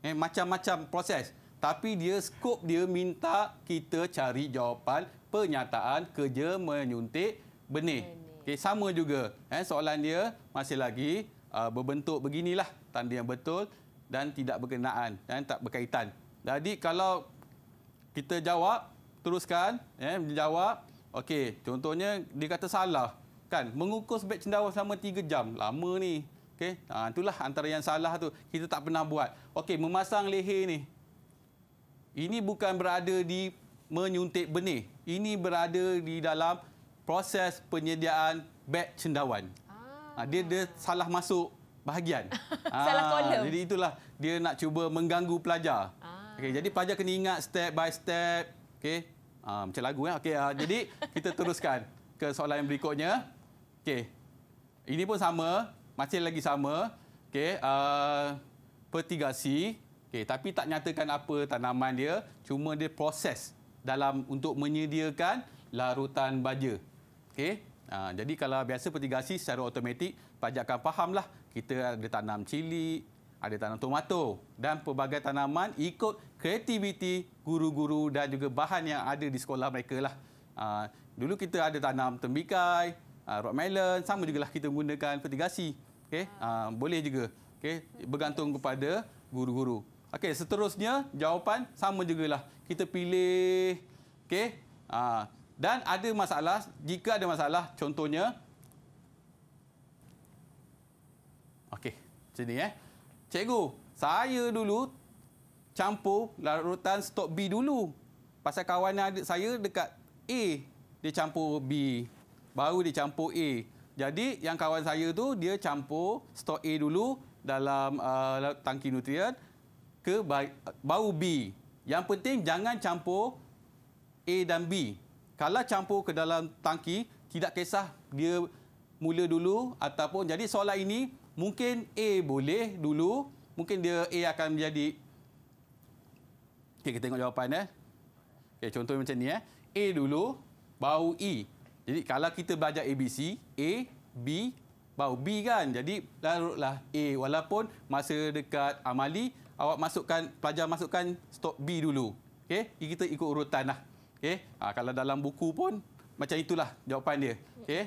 Eh, macam-macam proses. Tapi dia skop dia minta kita cari jawapan pernyataan kerja menyuntik benih. benih. Okey, sama juga. Eh, soalan dia masih lagi uh, berbentuk beginilah tanda yang betul dan tidak berkenaan dan eh, tak berkaitan. Jadi kalau kita jawab, teruskan eh menjawab. Okey, contohnya dia kata salah kan mengukus beg cendawan selama 3 jam. Lama ni. Okey. Ha itulah antara yang salah tu. Kita tak pernah buat. Okey, memasang leher ni. Ini bukan berada di menyuntik benih. Ini berada di dalam proses penyediaan beg cendawan. Ah. Ha, dia, dia salah masuk bahagian. Ah, salah kolom. Ah, jadi itulah dia nak cuba mengganggu pelajar. Ah. Okay, jadi pelajar kena ingat step by step. Okay. Ah, macam lagu. Ya? Eh? Okay, ah, jadi kita teruskan ke soalan yang berikutnya. Okay. Ini pun sama. Masih lagi sama. Okay. Ah, pertigasi. Okay, tapi tak nyatakan apa tanaman dia. Cuma dia proses dalam untuk menyediakan larutan baja. Okey. Ha, jadi kalau biasa petigasi secara automatik, pajak akan fahamlah kita ada tanam cili, ada tanam tomato dan pelbagai tanaman ikut kreativiti guru-guru dan juga bahan yang ada di sekolah mereka. Lah. Ha, dulu kita ada tanam tembikai, ah, rock melon, sama juga lah kita gunakan petigasi. Okay? Ha, boleh juga. Okay? Bergantung kepada guru-guru. Okay, seterusnya, jawapan sama juga. Kita pilih... Okay? Ha, dan ada masalah, jika ada masalah, contohnya. Okey, macam ni eh. Cikgu, saya dulu campur larutan stok B dulu. Pasal kawan saya dekat A, dia campur B. Baru dia campur A. Jadi, yang kawan saya tu dia campur stok A dulu dalam uh, tangki nutrien ke bau B. Yang penting, jangan campur A dan B kalau campur ke dalam tangki tidak kisah dia mula dulu ataupun jadi soalan ini mungkin A boleh dulu mungkin dia A akan menjadi okay, kita tengok jawapan eh okay, contoh macam ni eh A dulu bau E jadi kalau kita belajar ABC A B bau B kan jadi larutlah A walaupun masa dekat amali awak masukkan pelajar masukkan stop B dulu okey kita ikut urutan lah. Okey, ha, kalau dalam buku pun macam itulah jawapan dia. Okey.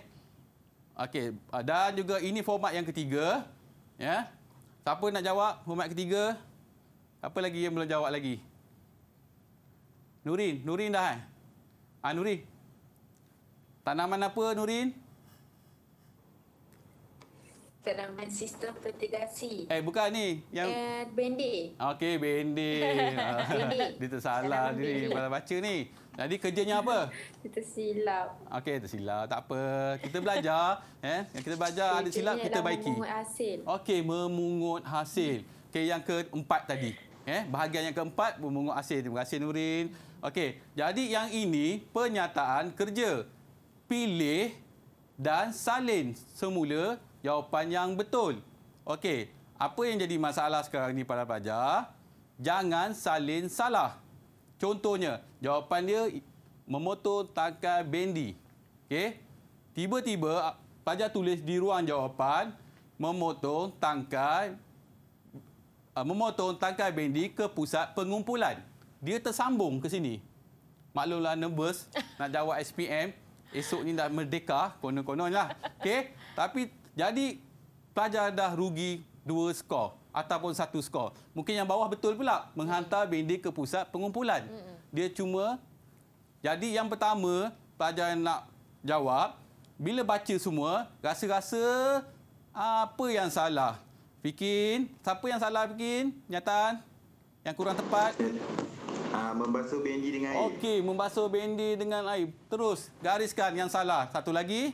Okey, ah, dan juga ini format yang ketiga. Ya. Siapa nak jawab format ketiga? Apa lagi yang belum jawab lagi? Nurin, Nurin dah eh? Ah Nurin. Tanaman apa Nurin? Tanaman sistem fertigasi. Eh bukan ni, yang uh, eh, bendi. Okey, bendi. Ah, bendi. Dia tersalah ni baca ni. Jadi kerjanya apa? Kita silap. Okey, tersilap. Tak apa. Kita belajar. eh, Kita belajar ada silap, kita lah baiki. Kerjanya memungut hasil. Okey, memungut hasil. Okey, yang keempat tadi. Eh, bahagian yang keempat, memungut hasil. Terima kasih, Nurin. Okey, jadi yang ini pernyataan kerja. Pilih dan salin semula jawapan yang betul. Okey, apa yang jadi masalah sekarang ni pada pelajar? Jangan salin Salah. Contohnya, jawapan dia memotor tangkai bendi. Okey. Tiba-tiba pelajar ah, tulis di ruang jawapan memotor tangkai memotong tangkai ah, bendi ke pusat pengumpulan. Dia tersambung ke sini. Maklumlah nervous nak jawab SPM. Esok ni dah merdeka, konon-kononlah. Okey. Tapi jadi pelajar dah rugi dua skor ataupun satu skor. Mungkin yang bawah betul pula menghantar bendi ke pusat pengumpulan. Dia cuma jadi yang pertama pelajar nak jawab bila baca semua rasa-rasa apa yang salah? Fikin, siapa yang salah Fikin? Nyataan yang kurang tepat. Ah membasuh bendi dengan air. Okey, membasuh bendi dengan air. Terus gariskan yang salah. Satu lagi.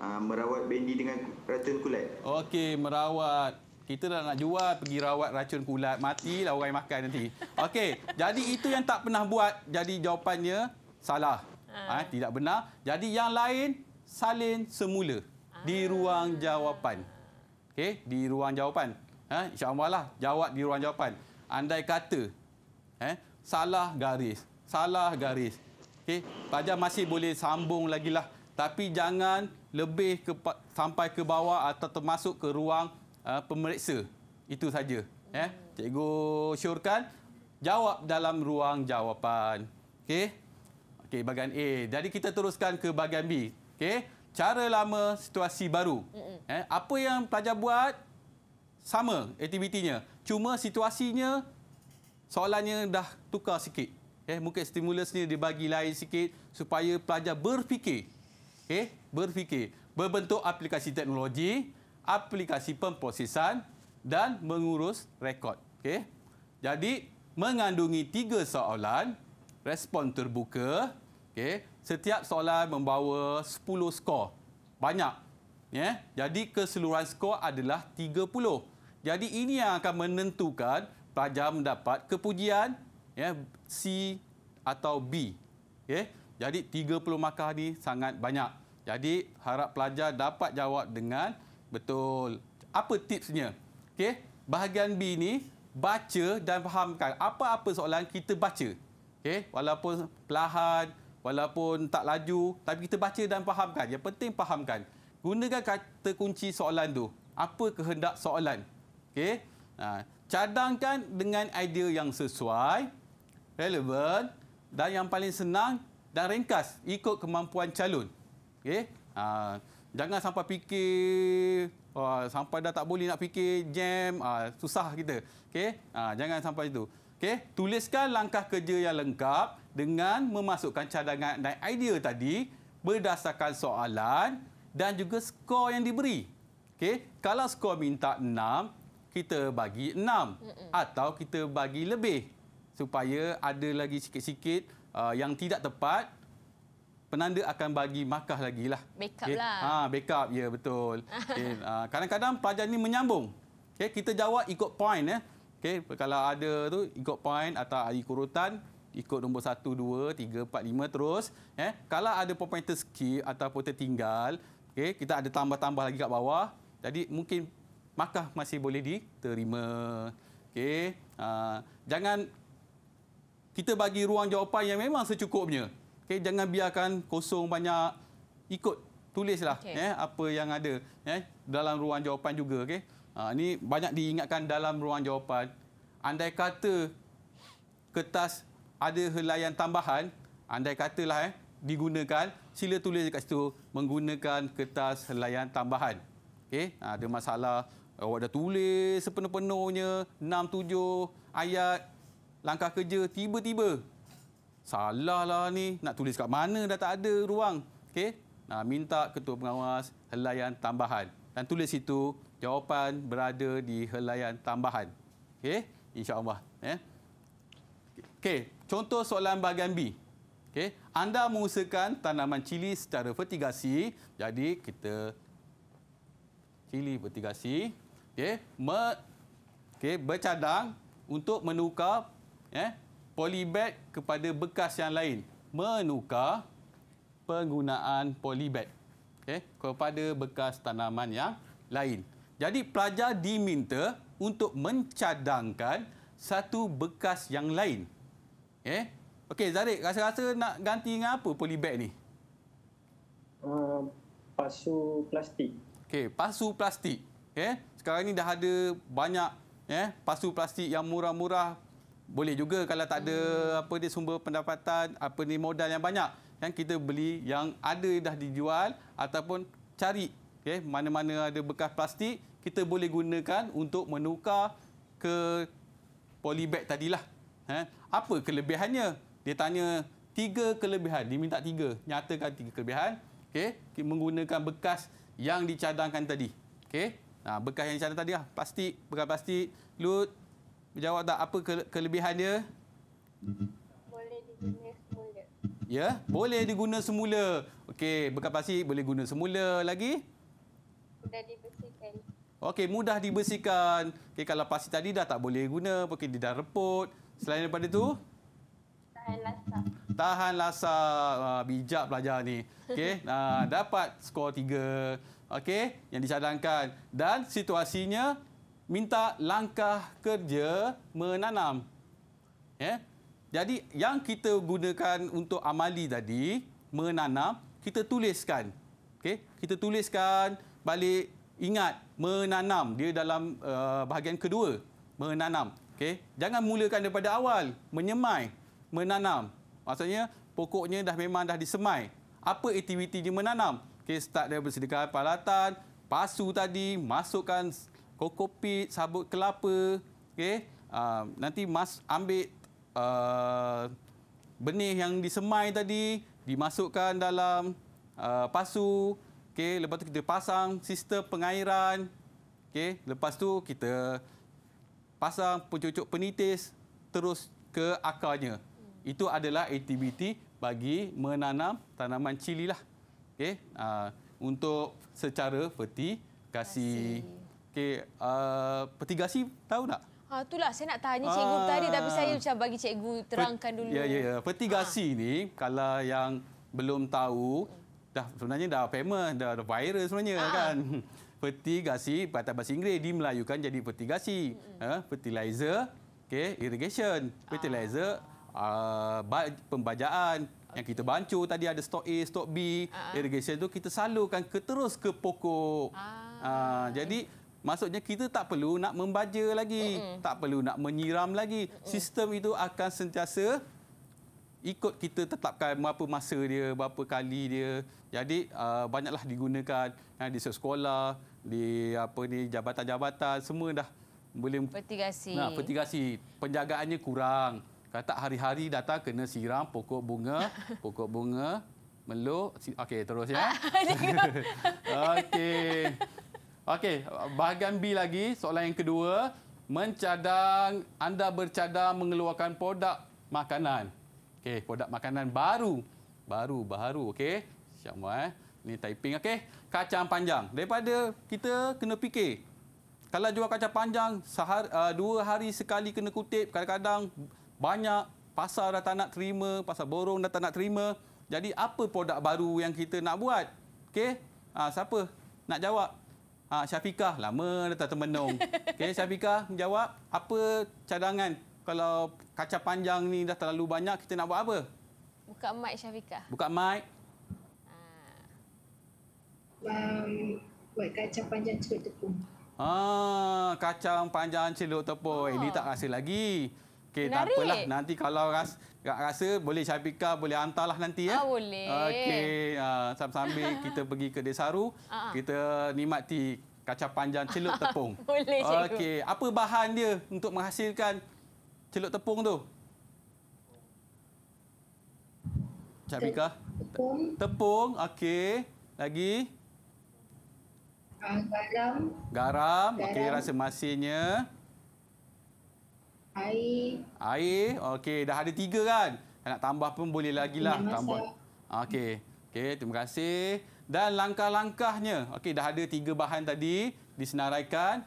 Aa, ah, merawat bendi dengan racun kulit. Okey, merawat kita dah nak jual pergi rawat racun kulat matilah orang yang makan nanti okey jadi itu yang tak pernah buat jadi jawapannya salah ah ha, tidak benar jadi yang lain salin semula ha. di ah. ruang jawapan okey di ruang jawapan ah ha, insyaallah lah, jawab di ruang jawapan andai kata eh salah garis salah garis okey pada masih boleh sambung lagilah tapi jangan lebih ke, sampai ke bawah atau termasuk ke ruang uh, pemeriksa. Itu saja. Hmm. Eh, cikgu syorkan jawab dalam ruang jawapan. Okey. Okey, bahagian A. Jadi kita teruskan ke bahagian B. Okey. Cara lama situasi baru. Hmm. Eh, apa yang pelajar buat sama aktivitinya. Cuma situasinya soalannya dah tukar sikit. Okay, eh, mungkin ni dibagi lain sikit supaya pelajar berfikir. Okay, berfikir. Berbentuk aplikasi teknologi aplikasi pemprosesan dan mengurus rekod. Okay, Jadi mengandungi tiga soalan, respon terbuka, Okay, Setiap soalan membawa 10 skor. Banyak. Yeah. Jadi keseluruhan skor adalah 30. Jadi ini yang akan menentukan pelajar mendapat kepujian ya yeah, C atau B. Okey. Jadi 30 markah ini sangat banyak. Jadi harap pelajar dapat jawab dengan Betul. Apa tipsnya? Okey, bahagian B ini baca dan fahamkan apa-apa soalan kita baca. Okey, walaupun perlahan, walaupun tak laju, tapi kita baca dan fahamkan. Yang penting fahamkan. Gunakan kata kunci soalan tu. Apa kehendak soalan? Okey. Ha, cadangkan dengan idea yang sesuai, relevant dan yang paling senang dan ringkas ikut kemampuan calon. Okey. Ha, Jangan sampai fikir uh, sampai dah tak boleh nak fikir jam uh, susah kita. okay? Uh, ah, jangan sampai itu. Okay? Tuliskan langkah kerja yang lengkap dengan memasukkan cadangan dan idea tadi berdasarkan soalan dan juga skor yang diberi. Okay? Kalau skor minta 6, kita bagi 6 atau kita bagi lebih supaya ada lagi sikit-sikit uh, yang tidak tepat penanda akan bagi markah lagi lah. Backup okay. lah. Ha, backup, ya yeah, betul. Ha, kadang-kadang okay. pelajar ni menyambung. Okay. Kita jawab ikut point. Eh. Ya. Okay. Kalau ada tu ikut point atau ikut urutan, ikut nombor 1, 2, 3, 4, 5 terus. Eh. Kalau ada pointer atau ataupun tertinggal, okay. kita ada tambah-tambah lagi kat bawah. Jadi mungkin markah masih boleh diterima. Okay. Ha. Jangan kita bagi ruang jawapan yang memang secukupnya. Okey, jangan biarkan kosong banyak. Ikut tulislah okay. eh apa yang ada eh dalam ruang jawapan juga okey. Ha ini banyak diingatkan dalam ruang jawapan. Andai kata kertas ada helaian tambahan, andai katalah eh digunakan, sila tulis dekat situ menggunakan kertas helaian tambahan. Okey, ha, ada masalah eh, awak dah tulis sepenuh-penuhnya 6 7 ayat langkah kerja tiba-tiba salah lah ni nak tulis kat mana dah tak ada ruang okey nah minta ketua pengawas helaian tambahan dan tulis itu jawapan berada di helaian tambahan okey insyaallah ya okey contoh soalan bahagian B okey anda mengusahakan tanaman cili secara vertigasi jadi kita cili vertigasi okey okey bercadang untuk menukar ya polybag kepada bekas yang lain. Menukar penggunaan polybag okay, kepada bekas tanaman yang lain. Jadi pelajar diminta untuk mencadangkan satu bekas yang lain. Okay, Okey Zarik, rasa-rasa nak ganti dengan apa polybag ni? Uh, pasu plastik. Okey, pasu plastik. Okey. Sekarang ni dah ada banyak eh pasu plastik yang murah-murah boleh juga kalau tak ada hmm. apa dia sumber pendapatan, apa ni modal yang banyak, kan kita beli yang ada dah dijual ataupun cari mana-mana ada bekas plastik, kita boleh gunakan untuk menukar ke polybag tadilah. Ha? Apa kelebihannya? Dia tanya tiga kelebihan, dia minta tiga, nyatakan tiga kelebihan. Okay, menggunakan bekas yang dicadangkan tadi. Okay, nah, bekas yang dicadangkan tadi lah, plastik, bekas plastik, lut, Jawab tak apa ke- kelebihannya? Boleh diguna semula. Ya, yeah? boleh diguna semula. Okey, bekas pasti boleh guna semula lagi? Sudah dibersihkan. Okey, mudah dibersihkan. Okey, kalau pasti tadi dah tak boleh guna, mungkin dia dah reput. Selain daripada itu? Tahan lasak. Tahan lasak. Ah, bijak pelajar ni. Okey, nah, dapat skor tiga. Okey, yang dicadangkan. Dan situasinya minta langkah kerja menanam. Ya. Jadi yang kita gunakan untuk amali tadi, menanam, kita tuliskan. Okey, kita tuliskan balik ingat menanam dia dalam uh, bahagian kedua, menanam. Okey, jangan mulakan daripada awal, menyemai, menanam. Maksudnya pokoknya dah memang dah disemai. Apa aktiviti dia menanam? Okey, start dari bersedekah peralatan, pasu tadi, masukkan kokopit, sabut kelapa. okay? Uh, ah, nanti mas ambil uh, benih yang disemai tadi dimasukkan dalam uh, pasu. okay? lepas tu kita pasang sistem pengairan. okay? lepas tu kita pasang pencucuk penitis terus ke akarnya. Itu adalah aktiviti bagi menanam tanaman cili lah. okay? uh, untuk secara peti kasih. Kasi. Okey, uh, petigasi tahu tak? Ha, itulah saya nak tanya ah. cikgu ha, tadi tapi saya macam bagi cikgu terangkan dulu. Ya ya ya. Petigasi ha. Ah. ni kalau yang belum tahu dah sebenarnya dah famous dah, dah viral sebenarnya ha. kan. Petigasi kata bahasa Inggeris di Melayu kan jadi petigasi. Ha, fertilizer, okay, irrigation, fertilizer ha. uh, pembajaan okay. yang kita bancuh tadi ada stok A, stok B, ha. irrigation tu kita salurkan ke terus ke pokok. Ha. Ha, jadi Maksudnya kita tak perlu nak membaca lagi, mm -mm. tak perlu nak menyiram lagi. Mm -mm. Sistem itu akan sentiasa ikut kita tetapkan berapa masa dia, berapa kali dia. Jadi uh, banyaklah digunakan ya, di sekolah, di apa ni jabatan-jabatan semua dah boleh petigasi. Nah, petigasi penjagaannya kurang. Kata hari-hari datang kena siram pokok bunga, pokok bunga meluk. Okey, terus ya. Okey. Okey, bahagian B lagi, soalan yang kedua, mencadang anda bercadang mengeluarkan produk makanan. Okey, produk makanan baru. Baru, baru, okey. Siap eh. Ni typing okey. Kacang panjang. Daripada kita kena fikir. Kalau jual kacang panjang sehari, uh, dua hari sekali kena kutip, kadang-kadang banyak pasar dah tak nak terima, pasar borong dah tak nak terima. Jadi apa produk baru yang kita nak buat? Okey. Uh, siapa nak jawab? Ah Syafiqah lama dah tak termenung. Okey Syafiqah menjawab apa cadangan kalau kaca panjang ni dah terlalu banyak kita nak buat apa? Buka mic Syafiqah. Buka mic. Um, buat kacang panjang celup tepung. Ah ha, kaca panjang celup tepung. Eh, oh. Ini tak rasa lagi. Okey tak apalah nanti kalau rasa Kak rasa boleh Syafika boleh lah nanti ya. Ah boleh. Okey, ah, sambil-sambil kita pergi ke Desaru, ah. kita nikmati kacang panjang celup tepung. Ah boleh. Okey, apa bahan dia untuk menghasilkan celup tepung tu? Syafika. Tepung. Tepung, okey. Lagi garam. Ah, garam, garam. okey rasa masinnya. Air. Air. Okey, dah ada tiga kan? Nak tambah pun boleh lagi lah. Tambah. Okey. Okey, terima kasih. Dan langkah-langkahnya. Okey, dah ada tiga bahan tadi disenaraikan.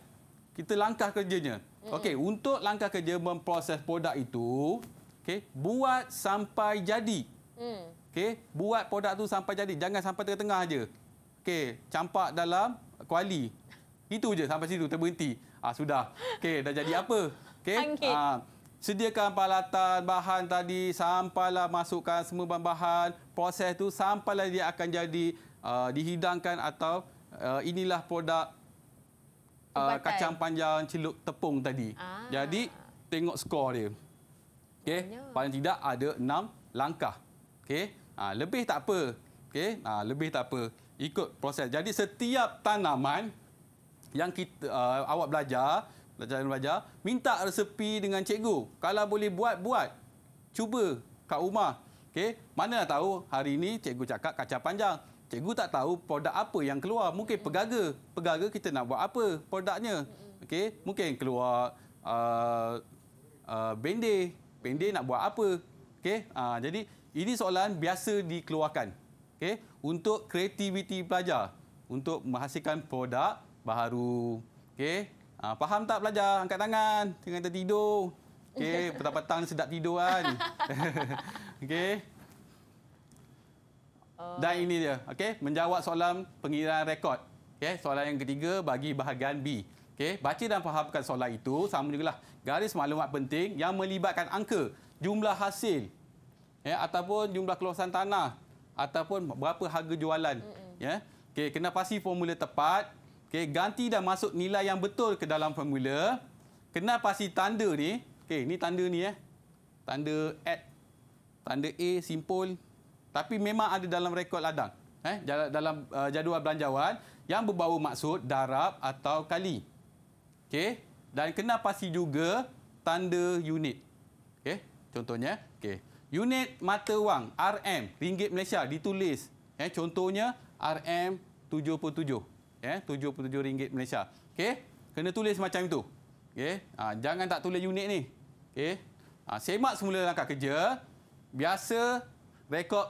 Kita langkah kerjanya. Okey, untuk langkah kerja memproses produk itu, okey, buat sampai jadi. Mm. Okey, buat produk tu sampai jadi. Jangan sampai tengah-tengah aje. Okey, campak dalam kuali. Itu je sampai situ terhenti. Ah sudah. Okey, dah jadi apa? Okey. Ah sediakan palatan bahan tadi sampailah masukkan semua bahan-bahan, proses tu sampailah dia akan jadi uh, dihidangkan atau uh, inilah produk uh, kacang panjang celup tepung tadi. Ah. Jadi tengok skor dia. Okey, paling tidak ada enam langkah. Okey. Ah lebih tak apa. Okey. Ah lebih tak apa. Ikut proses. Jadi setiap tanaman yang kita uh, awak belajar, belajar dan belajar, minta resepi dengan cikgu. Kalau boleh buat, buat. Cuba kat rumah. Okey, mana nak tahu hari ini cikgu cakap kaca panjang. Cikgu tak tahu produk apa yang keluar. Mungkin hmm. pegaga. Pegaga kita nak buat apa produknya. Hmm. Okey, mungkin keluar a uh, uh, bendir. Bendir nak buat apa? Okey, uh, jadi ini soalan biasa dikeluarkan. Okey, untuk kreativiti pelajar untuk menghasilkan produk baharu. Okey. Ha, faham tak pelajar? Angkat tangan. Tengah tertidur. Okey, petang-petang ni sedap tidur kan. Okey. Oh. Dan ini dia. Okey, menjawab soalan pengiraan rekod. Okey, soalan yang ketiga bagi bahagian B. Okey, baca dan fahamkan soalan itu sama juga lah Garis maklumat penting yang melibatkan angka, jumlah hasil, ya yeah, ataupun jumlah keluasan tanah ataupun berapa harga jualan, ya. Yeah. Okey, kena pasti formula tepat. Okey, ganti dan masuk nilai yang betul ke dalam formula. Kena pasti tanda ni. Okey, ni tanda ni eh. Tanda at tanda A simpul tapi memang ada dalam rekod ladang. Eh, dalam uh, jadual belanjawan yang berbau maksud darab atau kali. Okey, dan kena pasti juga tanda unit. Okey, contohnya, okey. Unit mata wang RM, ringgit Malaysia ditulis. Eh, contohnya RM 77 eh, ya, RM77 Malaysia. Okey, kena tulis macam itu. Okey, ha, jangan tak tulis unit ni. Okey, ha, semak semula langkah kerja. Biasa rekod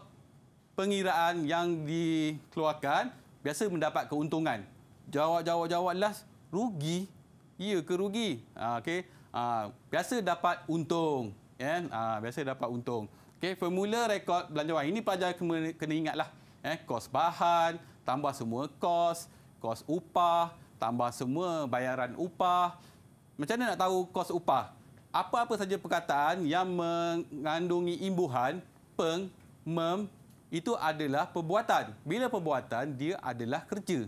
pengiraan yang dikeluarkan, biasa mendapat keuntungan. Jawab-jawab-jawab last, rugi. Ya ke rugi? Ha, Okey, ha, biasa dapat untung. Ya, Ha, biasa dapat untung. Okey, formula rekod belanjawan. Ini pelajar kena, kena ingatlah. Eh, kos bahan, tambah semua kos kos upah, tambah semua bayaran upah. Macam mana nak tahu kos upah? Apa-apa saja perkataan yang mengandungi imbuhan peng mem itu adalah perbuatan. Bila perbuatan dia adalah kerja.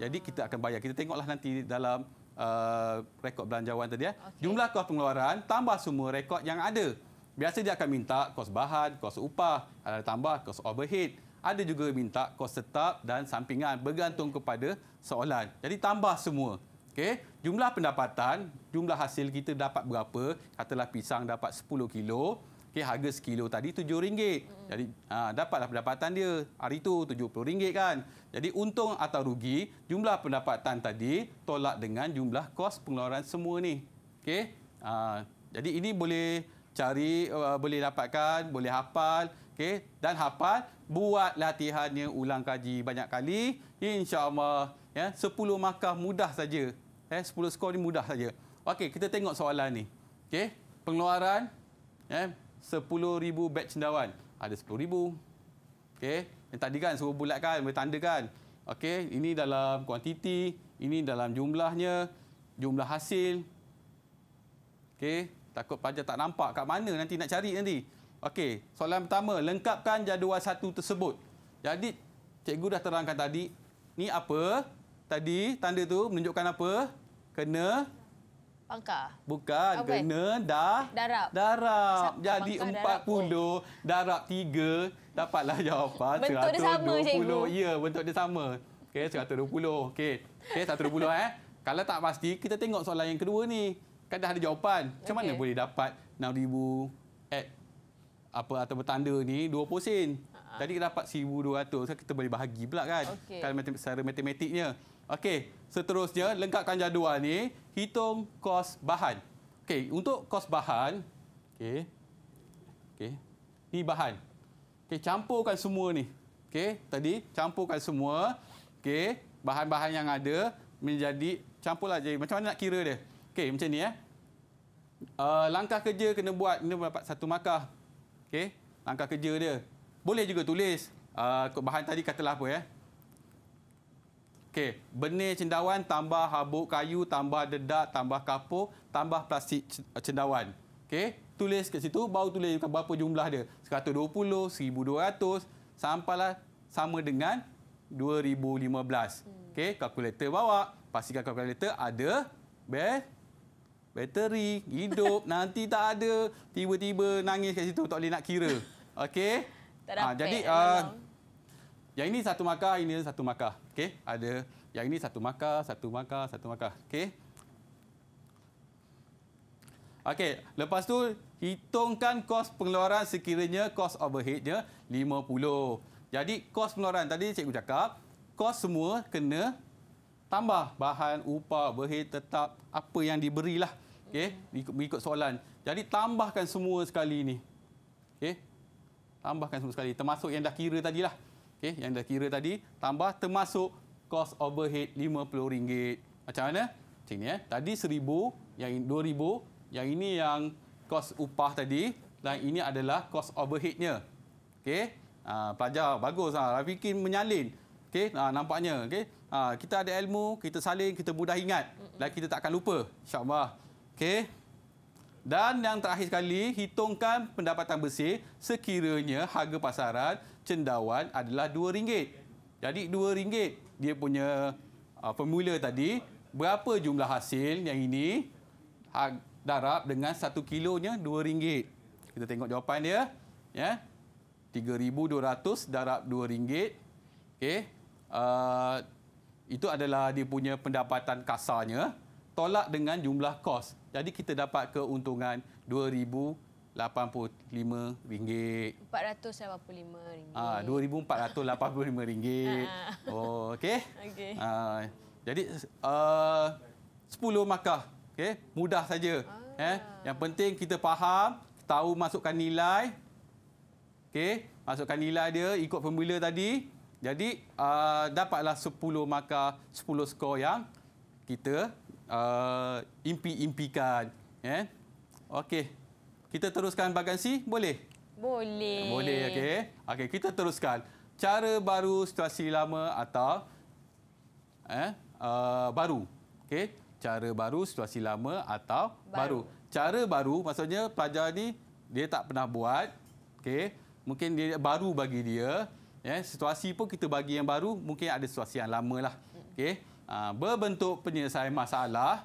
Jadi kita akan bayar. Kita tengoklah nanti dalam uh, rekod belanjawan tadi ya. Okay. Jumlah kos pengeluaran tambah semua rekod yang ada. Biasa dia akan minta kos bahan, kos upah, ada tambah kos overhead ada juga minta kos tetap dan sampingan bergantung kepada soalan. Jadi tambah semua. okay? jumlah pendapatan, jumlah hasil kita dapat berapa? Katalah pisang dapat 10 kilo, okay? harga sekilo tadi RM7. Jadi ha, dapatlah pendapatan dia hari itu RM70 kan. Jadi untung atau rugi, jumlah pendapatan tadi tolak dengan jumlah kos pengeluaran semua ni. Okey. Ha, jadi ini boleh cari uh, boleh dapatkan, boleh hafal Okey, dan hafal, buat latihannya ulang kaji banyak kali. insya Allah ya, 10 markah mudah saja. Ya, eh, 10 skor ni mudah saja. Okey, kita tengok soalan ni. Okey, pengeluaran ya, 10,000 beg cendawan. Ada 10,000. Okey, yang tadi kan suruh bulatkan, kan, Okey, ini dalam kuantiti, ini dalam jumlahnya, jumlah hasil. Okey, takut pelajar tak nampak kat mana nanti nak cari nanti. Okey, soalan pertama, lengkapkan jadual satu tersebut. Jadi, cikgu dah terangkan tadi, ni apa? Tadi tanda tu menunjukkan apa? Kena pangkah. Bukan, okay. kena dah darab. Darab. Jadi pangkah 40 darab, darab 3 dapatlah jawapan bentuk 120. Bentuk dia sama cikgu. Ya, bentuk dia sama. Okey, 120. Okey. Okey, 120 eh. Kalau tak pasti, kita tengok soalan yang kedua ni. Kan dah ada jawapan. Macam okay. mana boleh dapat 6000 at apa atau bertanda ni 20 sen. Ha. Tadi kita dapat 1200, so kan kita boleh bahagi pula kan. Okay. Kalau secara matematiknya. Okey, seterusnya lengkapkan jadual ni, hitung kos bahan. Okey, untuk kos bahan, okey. Okey. Ni bahan. Okey, campurkan semua ni. Okey, tadi campurkan semua. Okey, bahan-bahan yang ada menjadi campurlah jadi macam mana nak kira dia? Okey, macam ni eh. Uh, langkah kerja kena buat ni dapat satu markah. Okey, langkah kerja dia. Boleh juga tulis uh, bahan tadi katalah apa ya. Okey, benih cendawan tambah habuk kayu tambah dedak tambah kapur tambah plastik cendawan. Okey, tulis kat situ baru tulis berapa jumlah dia. 120, 1200 sampailah sama dengan 2015. Hmm. Okey, kalkulator bawa. Pastikan kalkulator ada best bateri, hidup, nanti tak ada, tiba-tiba nangis kat situ tak boleh nak kira. Okey? Ha, jadi uh, yang ini satu makah, ini satu makah. Okey? Ada yang ini satu makah, satu makah, satu makah. Okey? Okey, lepas tu hitungkan kos pengeluaran sekiranya kos overheadnya 50. Jadi kos pengeluaran tadi cikgu cakap, kos semua kena tambah bahan upah berhe tetap apa yang diberilah okey ikut, ikut soalan jadi tambahkan semua sekali ni okey tambahkan semua sekali termasuk yang dah kira lah, okey yang dah kira tadi tambah termasuk cost overhead RM50 macam mana macam ni eh tadi 1000 yang 2000 yang ini yang cost upah tadi dan ini adalah cost overheadnya okey ah pelajar baguslah rafikin menyalin Okey, ha, nampaknya okey. Ha, kita ada ilmu, kita saling, kita mudah ingat dan kita takkan lupa. Insya-Allah. Okey. Dan yang terakhir sekali, hitungkan pendapatan bersih sekiranya harga pasaran cendawan adalah RM2. Jadi RM2 dia punya uh, formula tadi, berapa jumlah hasil yang ini darab dengan 1 kilonya RM2. Kita tengok jawapan dia. Ya. 3200 darab RM2. Okey uh, itu adalah dia punya pendapatan kasarnya tolak dengan jumlah kos. Jadi kita dapat keuntungan 2085 ringgit. 485 ringgit. Ah uh, 2485 ringgit. oh okey. Okey. Ah jadi ah, uh, 10 markah. Okey, mudah saja. Ah. Eh, yang penting kita faham, tahu masukkan nilai. Okey, masukkan nilai dia ikut formula tadi, jadi uh, dapatlah 10 maka 10 skor yang kita uh, impi-impikan. Yeah? Okey, kita teruskan bagian C, boleh? Boleh. Boleh, okey. Okey, kita teruskan. Cara baru, situasi lama atau eh, uh, baru. Okey, cara baru, situasi lama atau baru. baru. Cara baru, maksudnya pelajar ni dia tak pernah buat. Okey, mungkin dia baru bagi dia. Eh, situasi pun kita bagi yang baru, mungkin ada situasi yang lama lah. Okay. Ah, berbentuk penyelesaian masalah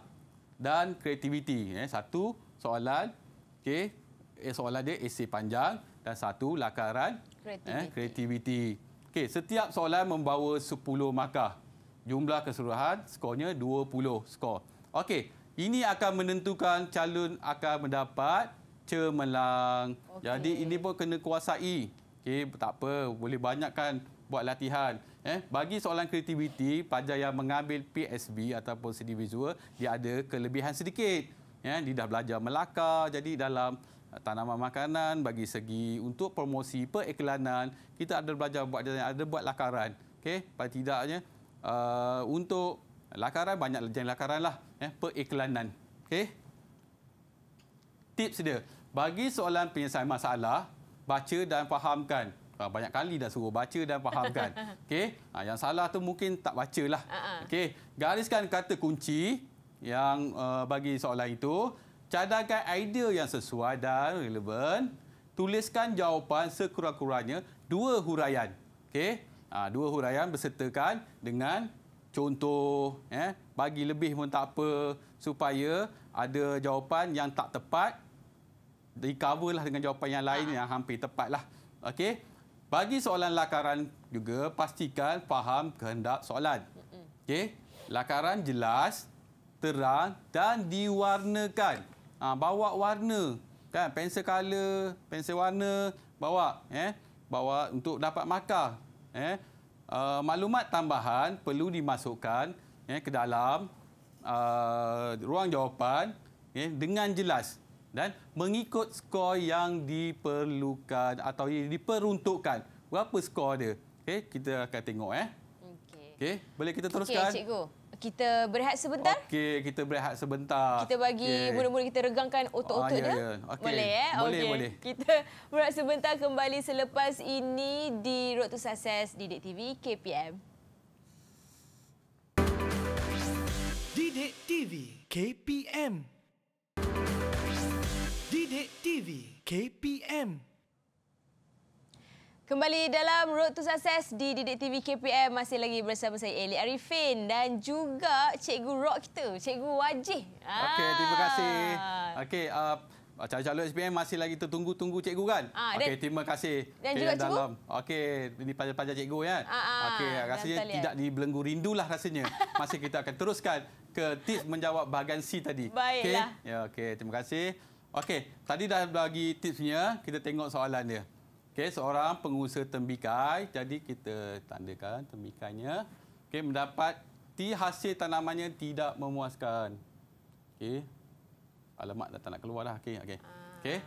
dan kreativiti. Eh, satu soalan, okay. Eh, soalan dia esei panjang dan satu lakaran ya, kreativiti. Eh, okay. Setiap soalan membawa 10 markah. Jumlah keseluruhan skornya 20 skor. Okay, ini akan menentukan calon akan mendapat cemerlang. Okay. Jadi ini pun kena kuasai. Okey, tak apa, boleh banyakkan buat latihan. Eh, bagi soalan kreativiti, pelajar yang mengambil PSB ataupun seni visual, dia ada kelebihan sedikit. Ya, yeah, dia dah belajar Melaka, jadi dalam eh, tanaman makanan bagi segi untuk promosi periklanan, kita ada belajar buat jenis, ada buat lakaran. Okey, pada tidaknya uh, untuk lakaran banyak jenis lakaran lah, eh, periklanan. Okey. Tips dia, bagi soalan penyelesaian masalah, baca dan fahamkan. Uh, banyak kali dah suruh baca dan fahamkan. Okey. Uh, yang salah tu mungkin tak bacalah. Okey. Gariskan kata kunci yang uh, bagi soalan itu, cadangkan idea yang sesuai dan relevan, tuliskan jawapan sekurang-kurangnya dua huraian. Okey. Uh, dua huraian bersertakan dengan Contoh, eh, bagi lebih pun tak apa supaya ada jawapan yang tak tepat recover lah dengan jawapan yang lain ah. yang hampir tepat lah. Okey. Bagi soalan lakaran juga, pastikan faham kehendak soalan. Okey. Lakaran jelas, terang dan diwarnakan. Ha, bawa warna. Kan? Pencil color, pencil warna. Bawa. Eh? Bawa untuk dapat markah. Eh? Uh, maklumat tambahan perlu dimasukkan eh, ke dalam uh, ruang jawapan eh, dengan jelas dan mengikut skor yang diperlukan atau yang diperuntukkan. Berapa skor dia? Okey, kita akan tengok eh. Okey. Okey, boleh kita teruskan? Okey, cikgu. Kita berehat sebentar. Okey, kita berehat sebentar. Kita bagi mula-mula okay. kita regangkan otot-otot ah, ya, ya. Okay. Boleh eh? Boleh, okay. boleh. Kita berehat sebentar kembali selepas ini di Road to Success Didik TV KPM. Didik TV KPM. Didik TV KPM Kembali dalam Road to Success di Didik TV KPM masih lagi bersama saya Eli Arifin dan juga Cikgu Rock kita, Cikgu Wajih. Okey, terima kasih. Ah. Okey, uh, Calon-calon SPM masih lagi tertunggu-tunggu cikgu kan? Ah, Okey, terima kasih. Dan juga cikgu? Okey, ini pelajar-pelajar cikgu ya? Ah, ah, Okey, rasanya tidak dibelenggu rindu lah rasanya. masih kita akan teruskan ke tips menjawab bahagian C tadi. Baiklah. Okey, ya, okay. terima kasih. Okey, tadi dah bagi tipsnya, kita tengok soalan dia. Okey, seorang pengusaha tembikai, jadi kita tandakan tembikainya. Okey, mendapat T hasil tanamannya tidak memuaskan. Okey. Alamat dah tak nak keluar dah. Okey, okey. Ah. Okey.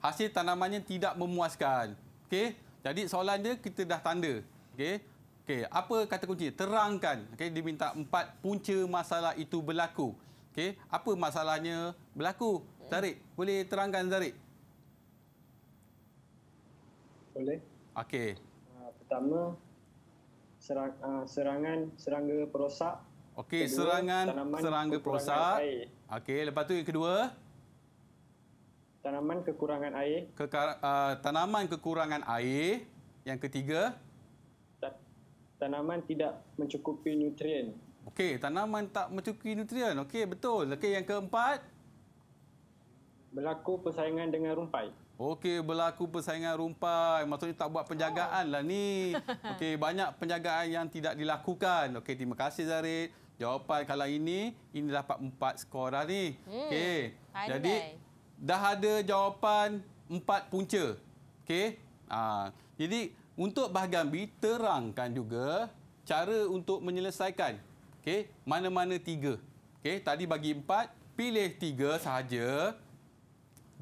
Hasil tanamannya tidak memuaskan. Okey. Jadi soalan dia kita dah tanda. Okey. Okey, apa kata kunci? Terangkan. Okey, diminta empat punca masalah itu berlaku. Okey, apa masalahnya berlaku? Tarik, boleh terangkan Tarik? Boleh. Okey. Ah, pertama, serang, ah, serangan serangga perosak. Okey, serangan serangga perosak. Okey, lepas tu yang kedua? Tanaman kekurangan air. Keka, uh, tanaman kekurangan air. Yang ketiga? Tanaman tidak mencukupi nutrien. Okey, tanaman tak mencukupi nutrien. Okey, betul. Okey, yang keempat? Berlaku persaingan dengan rumpai. Okey, berlaku persaingan rumpai. Maksudnya tak buat penjagaan lah ni. Okey, banyak penjagaan yang tidak dilakukan. Okey, terima kasih Zarit. Jawapan kalau ini, ini dapat empat skor lah ni. Hmm, Okey, jadi dah ada jawapan empat punca. Okey, ha. jadi untuk bahagian B, terangkan juga cara untuk menyelesaikan. Okey, mana-mana tiga. Okey, tadi bagi empat, pilih tiga sahaja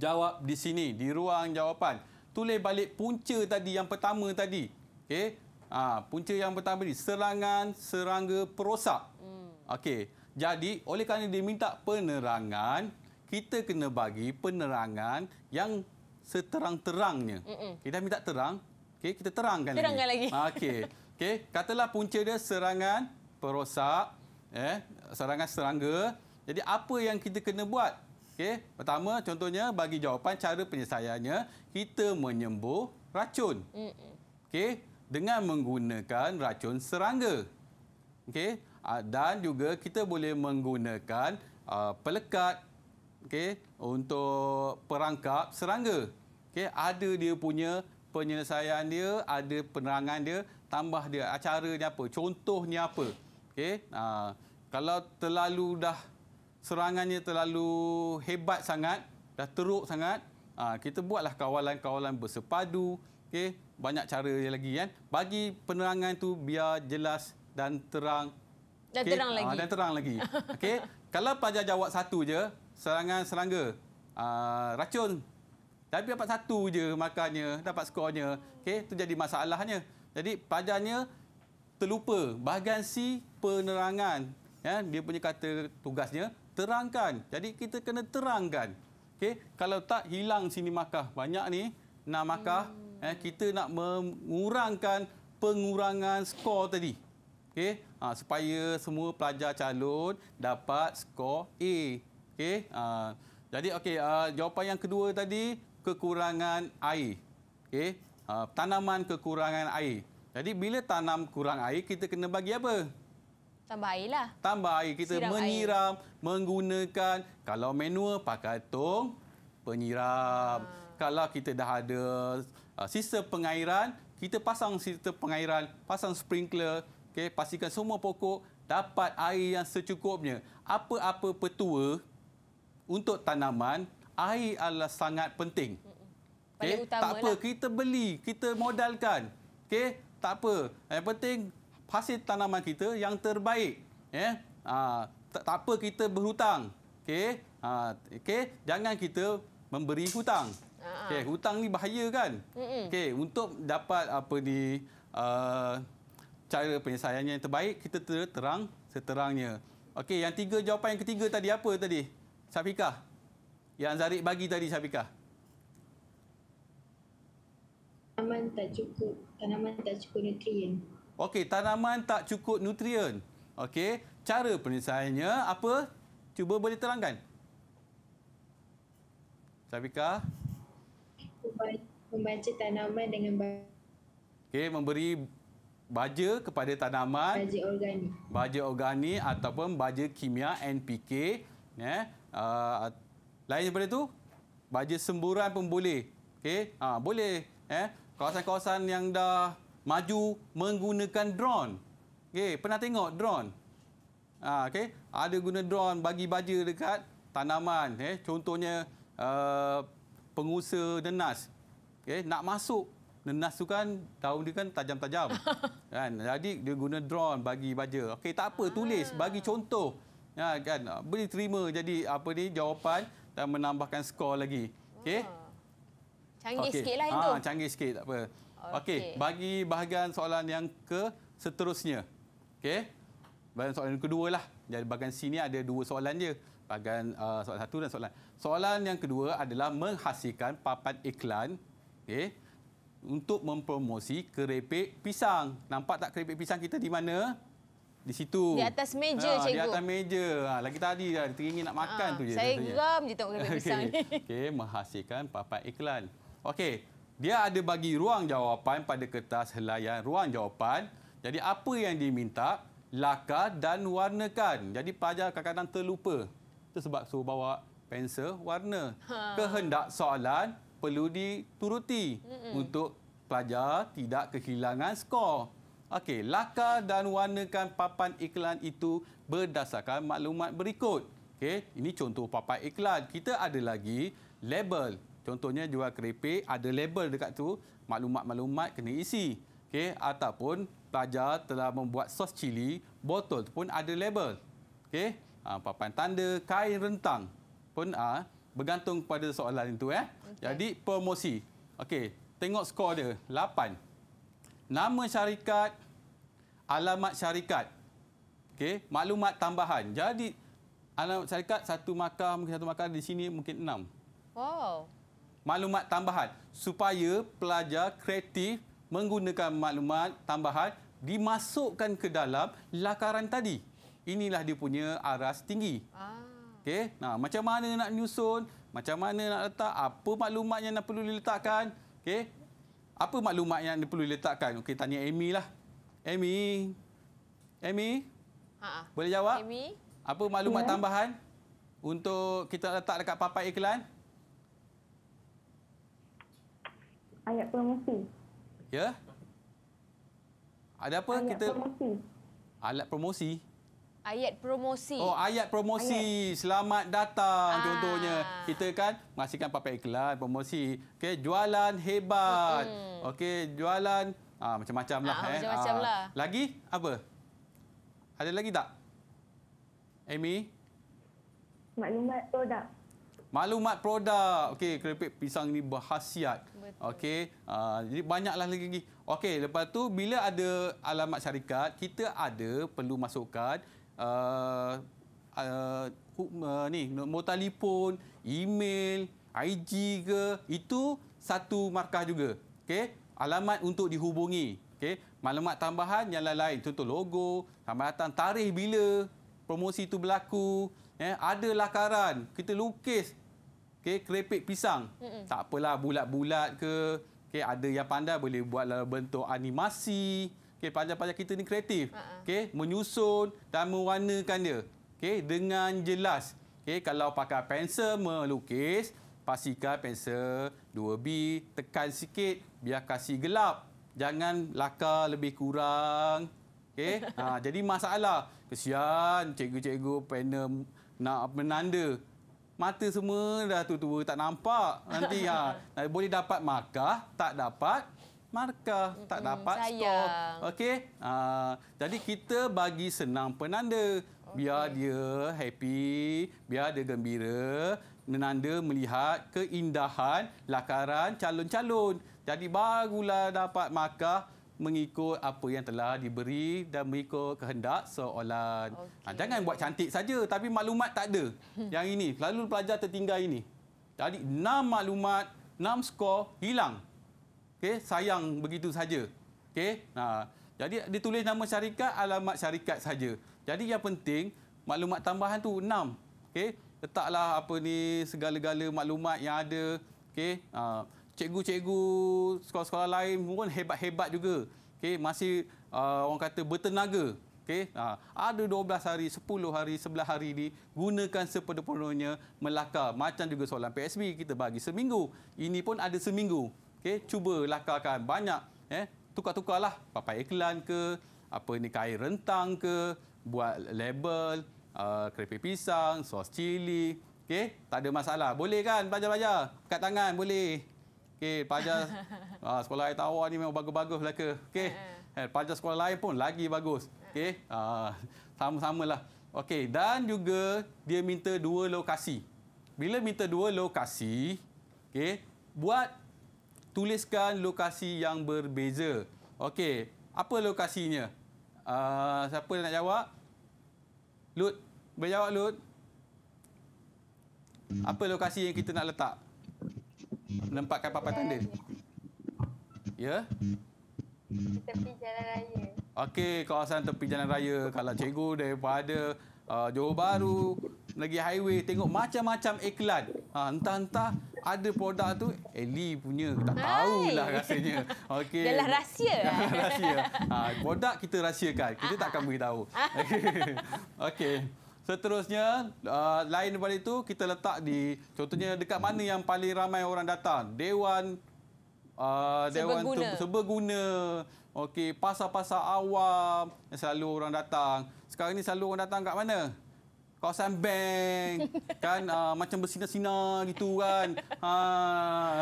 jawab di sini di ruang jawapan. Tulis balik punca tadi yang pertama tadi. Okey. Ha, punca yang pertama ni serangan serangga perosak. Hmm. Okey. Jadi oleh kerana dia minta penerangan, kita kena bagi penerangan yang seterang-terangnya. Kita minta terang, okey kita terangkan, terangkan lagi. lagi. Ha, okey. Okey, katalah punca dia serangan perosak eh serangan serangga. Jadi apa yang kita kena buat? Okey, pertama contohnya bagi jawapan cara penyelesaiannya kita menyembuh racun. Hmm. Okey, dengan menggunakan racun serangga. Okey, ah, dan juga kita boleh menggunakan uh, pelekat okey untuk perangkap serangga. Okey, ada dia punya penyelesaian dia, ada penerangan dia, tambah dia acara dia apa, contohnya apa. Okey, uh, kalau terlalu dah serangannya terlalu hebat sangat, dah teruk sangat, ah, kita buatlah kawalan-kawalan bersepadu. Okay? Banyak cara lagi kan. Bagi penerangan tu biar jelas dan terang. Dan okay? terang ah, lagi. dan terang lagi. Okay? Kalau pelajar jawab satu je, serangan serangga, ah, racun. Tapi dapat satu je makanya dapat skornya. Okay? Itu jadi masalahnya. Jadi pelajarnya terlupa bahagian si penerangan. Ya? Dia punya kata tugasnya, terangkan. Jadi kita kena terangkan. Okey, kalau tak hilang sini makah banyak ni, enam makah, hmm. eh kita nak mengurangkan pengurangan skor tadi. Okey, ha, supaya semua pelajar calon dapat skor A. Okey, ha, jadi okey, ha, jawapan yang kedua tadi kekurangan air. Okey, ha, tanaman kekurangan air. Jadi bila tanam kurang air, kita kena bagi apa? Tambah air lah. Tambah air. Kita Siram menyiram air. menggunakan. Kalau manual, pakai tong penyiram. Ha. Kalau kita dah ada ah, sistem pengairan, kita pasang sistem pengairan, pasang sprinkler. Okay, pastikan semua pokok dapat air yang secukupnya. Apa-apa petua untuk tanaman, air adalah sangat penting. Okay, tak apa, lah. kita beli, kita modalkan. Okay, tak apa. Yang penting, hasil tanaman kita yang terbaik. ya. Ha, tak, tak apa kita berhutang. Okay? Ha, okay? Jangan kita memberi hutang. Ah. Okay, hutang ni bahaya kan? Okay, untuk dapat apa di uh, cara penyelesaiannya yang terbaik, kita terang seterangnya. Okey, yang tiga jawapan yang ketiga tadi apa tadi? Safika, Yang Zarik bagi tadi Safika. Tanaman tak cukup, tanaman tak cukup nutrien. Okey, tanaman tak cukup nutrien. Okey, cara penyelesaiannya apa? Cuba boleh terangkan. Safika. Membaca tanaman dengan baik. Okey, memberi baja kepada tanaman. Baja organik. Baja organik ataupun baja kimia NPK. Eh, ya. ah, ah, lain daripada itu, baja semburan pun boleh. Okey, ha, boleh. Eh, kawasan-kawasan yang dah maju menggunakan drone. Okey, pernah tengok drone? Ha, ah, okay. Ada guna drone bagi baja dekat tanaman. Eh. Contohnya, uh, pengusaha nenas. Okay. Nak masuk, nenas tu kan daun dia kan tajam-tajam. kan? Jadi, dia guna drone bagi baja. Okay, tak apa, tulis. Ah. Bagi contoh. Ya, kan? Boleh terima jadi apa ni, jawapan dan menambahkan skor lagi. Okay. Canggih okay. sikit lah itu. Ha, canggih sikit, tak apa. Okey, bagi bahagian soalan yang ke seterusnya. Okey. Bahagian soalan yang kedua lah. Jadi bahagian sini ada dua soalan je. Bahagian uh, soalan satu dan soalan. Soalan yang kedua adalah menghasilkan papan iklan okay, untuk mempromosi keripik pisang. Nampak tak keripik pisang kita di mana? Di situ. Di atas meja, ha, cikgu. Di atas meja. Ha, lagi tadi dah teringin nak makan ha, tu je. Saya geram je tengok kerepek pisang okay. ni. Okey, menghasilkan papan iklan. Okey dia ada bagi ruang jawapan pada kertas helaian ruang jawapan. Jadi apa yang diminta, lakar dan warnakan. Jadi pelajar kadang-kadang terlupa. Itu sebab suruh bawa pensel warna. Ha. Kehendak soalan perlu dituruti Mm-mm. untuk pelajar tidak kehilangan skor. Okey, lakar dan warnakan papan iklan itu berdasarkan maklumat berikut. Okey, ini contoh papan iklan. Kita ada lagi label. Contohnya jual keripik ada label dekat tu maklumat-maklumat kena isi. okay ataupun pelajar telah membuat sos cili botol tu pun ada label. okay ha, papan tanda kain rentang pun ha, bergantung pada soalan itu eh. Okay. Jadi promosi. okay tengok skor dia lapan, Nama syarikat alamat syarikat. okay maklumat tambahan. Jadi alamat syarikat satu markah mungkin satu markah di sini mungkin enam. Wow maklumat tambahan supaya pelajar kreatif menggunakan maklumat tambahan dimasukkan ke dalam lakaran tadi. Inilah dia punya aras tinggi. Ah. Okay. Nah, macam mana nak nyusun, macam mana nak letak, apa maklumat yang nak perlu diletakkan? Okay. Apa maklumat yang perlu diletakkan? Okey, tanya Amy lah. Amy. Amy? Ha-ha. Boleh jawab? Amy. Apa maklumat ya. tambahan untuk kita letak dekat papan iklan? ayat promosi. Ya? Ada apa ayat kita? Promosi. Alat promosi. Ayat promosi. Oh, ayat promosi. Ayat. Selamat datang Aa. Ah. contohnya. Kita kan menghasilkan papan iklan promosi. Okey, jualan hebat. Hmm. Okey, jualan ah macam-macamlah ah, eh. Macam-macamlah. Ah, lagi apa? Ada lagi tak? Amy? Maklumat produk. Maklumat produk. Okey, keripik pisang ni berkhasiat. Okey, uh, jadi banyaklah lagi-lagi. Okey, lepas tu bila ada alamat syarikat, kita ada perlu masukkan uh, uh, uh, ni, nombor telefon, email, IG ke. Itu satu markah juga. Okey, alamat untuk dihubungi. Okey, maklumat tambahan yang lain-lain. Contoh logo, sama tarikh bila promosi itu berlaku. Eh, ada lakaran, kita lukis Okey, keripik pisang. Mm -mm. Tak apalah bulat-bulat ke. Okey, ada yang pandai boleh buat dalam bentuk animasi. Okey, panjang-panjang kita ni kreatif. Uh -uh. Okey, menyusun dan mewarnakan dia. Okey, dengan jelas. Okey, kalau pakai pensel melukis, pastikan pensel 2B tekan sikit biar kasi gelap. Jangan lakar lebih kurang. Okey. ha, jadi masalah. Kesian cikgu-cikgu panel nak menanda mata semua dah tua-tua tak nampak nanti ha nah, boleh dapat markah tak dapat markah tak hmm, dapat sayang. stop okey ha jadi kita bagi senang penanda biar okay. dia happy biar dia gembira menanda melihat keindahan lakaran calon-calon jadi barulah dapat markah mengikut apa yang telah diberi dan mengikut kehendak soalan. Okay. Ha, jangan buat cantik saja tapi maklumat tak ada. Yang ini, selalu pelajar tertinggal ini. Jadi enam maklumat, enam skor hilang. Okay, sayang begitu saja. Okay, Ha, jadi ditulis nama syarikat, alamat syarikat saja. Jadi yang penting maklumat tambahan tu enam. Okay, Letaklah apa ni segala-gala maklumat yang ada. Okay. Ha, cikgu-cikgu sekolah-sekolah lain pun hebat-hebat juga. Okey, masih uh, orang kata bertenaga. Okey, uh, ada 12 hari, 10 hari, 11 hari ni gunakan sepenuh-penuhnya melaka Macam juga soalan PSB kita bagi seminggu. Ini pun ada seminggu. Okey, cuba lakarkan banyak eh tukar-tukarlah papai iklan ke apa ni kain rentang ke buat label uh, keripik pisang, sos cili, okey, tak ada masalah. Boleh kan belajar-belajar? Kat tangan boleh. Okey, pelajar uh, sekolah air tawar ni memang bagus-bagus lah ke. Okey, eh, eh. eh, pelajar sekolah lain pun lagi bagus. Eh. Okey, uh, ah, sama lah. Okey, dan juga dia minta dua lokasi. Bila minta dua lokasi, okay, buat tuliskan lokasi yang berbeza. Okey, apa lokasinya? Uh, siapa nak jawab? Lut, boleh jawab Lut? Apa lokasi yang kita nak letak? menempatkan papan tanda. Ya? Tepi jalan raya. Okey, kawasan tepi jalan raya. Kalau cikgu daripada uh, Johor Bahru, lagi highway, tengok macam-macam iklan. Ha, entah-entah ada produk tu Eli punya tak tahu lah rasanya. Okey. Dalam rahsia. Lah rahsia. Ha, produk kita rahsiakan. Kita tak akan beritahu. Okey. Okay. Seterusnya, uh, lain daripada itu, kita letak di, contohnya dekat mana yang paling ramai orang datang. Dewan, uh, Dewan tu seberguna. Okay, pasar-pasar awam yang selalu orang datang. Sekarang ini selalu orang datang kat mana? Kawasan bank, kan uh, macam bersinar-sinar gitu kan. Ah.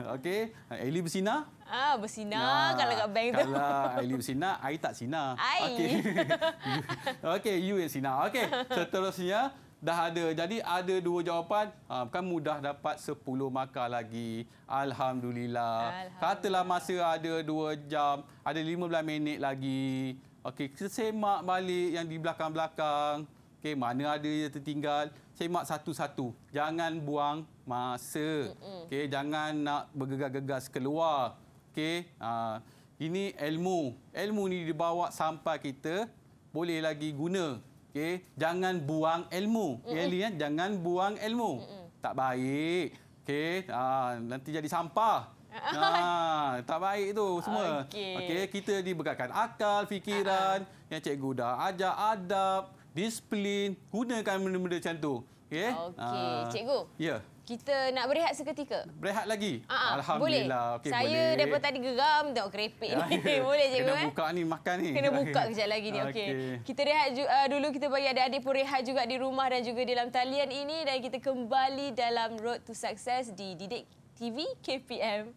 Uh, okay, Ellie bersinar. Ah, bersinar nah, kalau kat bank kalau tu. Kalau Aili bersinar, Aili tak sinar. Aili. Okey, okay, you yang sinar. Okey, seterusnya dah ada. Jadi ada dua jawapan. Ha, kan mudah dapat 10 markah lagi. Alhamdulillah. Alhamdulillah. Katalah masa ada 2 jam, ada 15 minit lagi. Okey, kita semak balik yang di belakang-belakang. Okey, mana ada yang tertinggal. Semak satu-satu. Jangan buang masa. Okey, jangan nak bergegas-gegas keluar. Okey, uh, ini ilmu. Ilmu ni dibawa sampai kita boleh lagi guna. Okey, jangan buang ilmu. Kelly mm -mm. ya, eh, jangan buang ilmu. Mm -mm. Tak baik. Okey, uh, nanti jadi sampah. Ha, tak baik tu semua. Okey, okay, kita dibekalkan akal, fikiran, uh -huh. yang cikgu dah ajar adab, disiplin, gunakan benda-benda macam tu. Okey. Okey, uh, cikgu. Ya. Yeah kita nak berehat seketika. Berehat lagi? Aa, ah, ah, Alhamdulillah. Boleh. Okay, saya boleh. daripada tadi geram tengok keripik ni. Ya, ya. boleh cikgu kan? Kena eh? buka ni, makan ni. Kena buka kejap lagi ni. Okay. Okay. Kita rehat uh, dulu. Kita bagi adik-adik pun rehat juga di rumah dan juga dalam talian ini. Dan kita kembali dalam Road to Success di Didik TV KPM.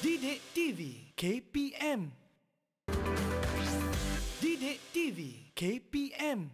Didik TV KPM Didik TV KPM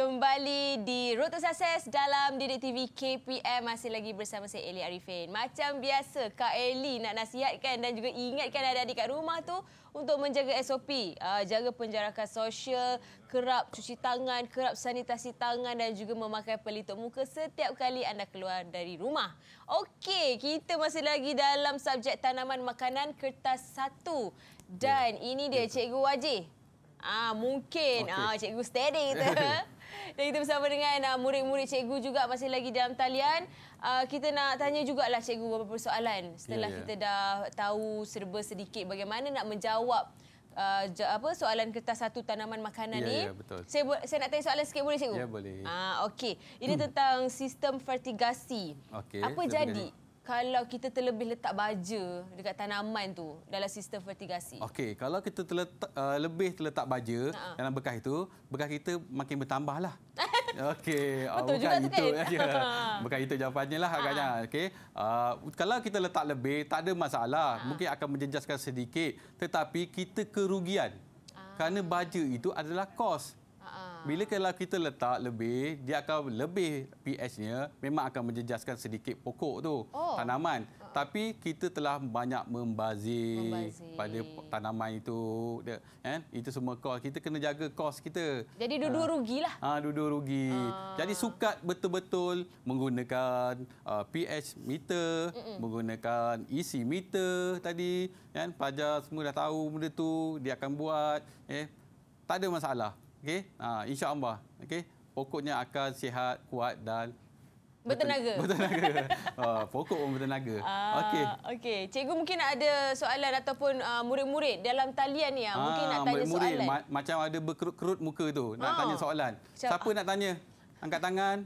kembali di Road to Success dalam Didik TV KPM masih lagi bersama saya Eli Arifin. Macam biasa Kak Eli nak nasihatkan dan juga ingatkan adik-adik kat rumah tu untuk menjaga SOP, ah, jaga penjarakan sosial, kerap cuci tangan, kerap sanitasi tangan dan juga memakai pelitup muka setiap kali anda keluar dari rumah. Okey, kita masih lagi dalam subjek tanaman makanan kertas satu. Dan ya. ini dia ya. Cikgu Wajih. Ah mungkin. Okay. Ah cikgu steady tu. Dan kita bersama dengan uh, murid-murid cikgu juga masih lagi dalam talian. Uh, kita nak tanya juga lah cikgu beberapa soalan setelah yeah, yeah. kita dah tahu serba sedikit bagaimana nak menjawab uh, apa soalan kertas satu tanaman makanan yeah, ni. yeah, ya, Saya saya nak tanya soalan sikit boleh cikgu? Ya yeah, boleh. Ah uh, okey. Ini hmm. tentang sistem fertigasi. Okay, apa jadi? Dengar kalau kita terlebih letak baja dekat tanaman tu dalam sistem fertigasi? Okey, kalau kita terletak, uh, lebih terletak baja ha. dalam bekas itu, bekas kita makin bertambahlah. Okey, ah, betul uh, juga itu. Kan? Ya. Bukan itu jawapannya lah agaknya. Ha. Okey. Uh, kalau kita letak lebih, tak ada masalah. Ha. Mungkin akan menjejaskan sedikit, tetapi kita kerugian. Ha. Kerana baja itu adalah kos. Ha. Bila kalau kita letak lebih, dia akan lebih pH-nya memang akan menjejaskan sedikit pokok tu oh. tanaman. Uh ah. -huh. Tapi kita telah banyak membazir, membazir. pada tanaman itu. Dia, eh? Itu semua kos. Kita kena jaga kos kita. Jadi dua-dua ah. rugilah. Ha, dua-dua rugi. Uh. Jadi sukat betul-betul menggunakan uh, pH meter, uh -uh. menggunakan isi e meter tadi. Kan? Pajar semua dah tahu benda tu dia akan buat. Eh? Tak ada masalah. Okey, ha, insya-Allah. Okey, pokoknya akan sihat, kuat dan bertenaga. Bertenaga. ha, pokok pun bertenaga. Ah, okey. Okey, cikgu mungkin ada soalan ataupun ah, murid-murid uh, dalam talian ni ha, mungkin nak tanya murid -murid, soalan. Ma macam ada berkerut-kerut muka tu nak ha. tanya soalan. Siapa ha. nak tanya? Angkat tangan.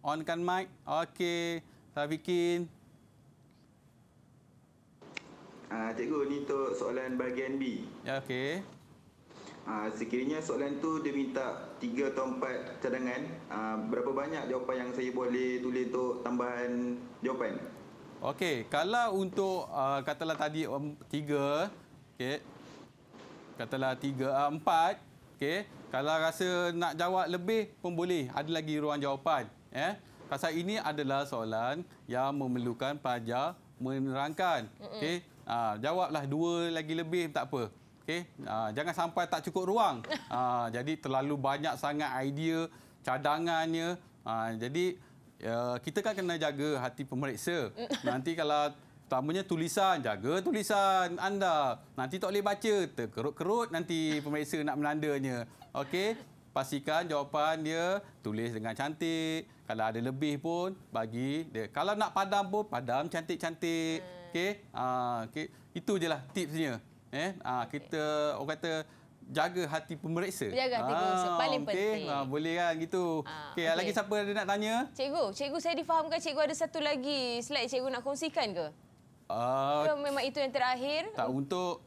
Onkan mic. Okey. Safikin. Ah, cikgu ni tu soalan bahagian B. Ya, okey. Ah, sekiranya soalan tu dia minta 3 atau empat cadangan, uh, berapa banyak jawapan yang saya boleh tulis untuk tambahan jawapan? Okey, kalau untuk uh, katalah tadi 3, um, okey. Katalah tiga 4, uh, okey. Kalau rasa nak jawab lebih pun boleh, ada lagi ruang jawapan, eh. Pasal ini adalah soalan yang memerlukan pelajar menerangkan. Okey. Uh, jawablah dua lagi lebih tak apa. Okey, uh, jangan sampai tak cukup ruang. Uh, jadi terlalu banyak sangat idea cadangannya. Uh, jadi uh, kita kan kena jaga hati pemeriksa. Nanti kalau utamanya tulisan, jaga tulisan anda. Nanti tak boleh baca, terkerut-kerut nanti pemeriksa nak melandanya. Okey, pastikan jawapan dia tulis dengan cantik. Kalau ada lebih pun bagi dia. Kalau nak padam pun padam cantik-cantik. Hmm. Okey, uh, okay. itu je lah tipsnya eh ah kita okay. orang kata jaga hati pemeriksa. Jaga hati pemeriksa ah, paling okay. penting. Ah, boleh kan gitu. Ah, okay, okay. lagi siapa ada nak tanya? Cikgu, cikgu saya difahamkan cikgu ada satu lagi slide cikgu nak kongsikan ke? Ah, ya, memang itu yang terakhir. Tak untuk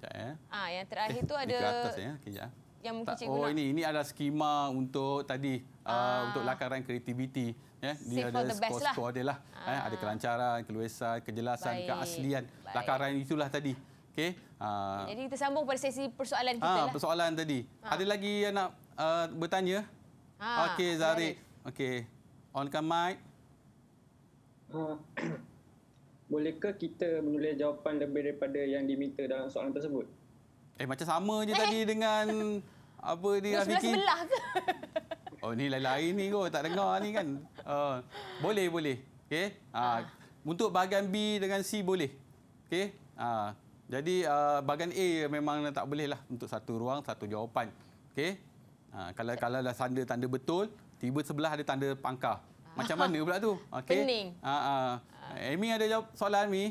Sekejap, ya. Ah, yang terakhir eh, tu ada atas ya. Okay, ya. Eh. Yang mungkin tak, cikgu oh, nak. ini ini ada skema untuk tadi ah. uh, untuk lakaran kreativiti ya dia ada skor skor score dia lah ah. eh, ada ah. kelancaran, keluasan, kejelasan, Baik. keaslian Baik. lakaran itulah tadi. Okey. Uh, Jadi kita sambung pada sesi persoalan kita. Ha, persoalan tadi. Ha. Ada lagi yang nak uh, bertanya? Okay, Okey, Okay, Okey. Onkan mic. Ha. Bolehkah kita menulis jawapan lebih daripada yang diminta dalam soalan tersebut? Eh, macam sama je eh. tadi dengan apa dia Rafiki. Sebelah ke? Oh, ni lain-lain ni kau Tak dengar ni kan. Uh, boleh, boleh. Okey. Uh, ha. Untuk bahagian B dengan C boleh. Okey. Uh, jadi uh, bahagian A memang tak boleh lah untuk satu ruang satu jawapan. okay? Uh, ha, kalau kalau dah tanda tanda betul, tiba sebelah ada tanda pangkah. Macam mana pula tu? okay? Pening. uh, uh. Amy ada jawab soalan Amy?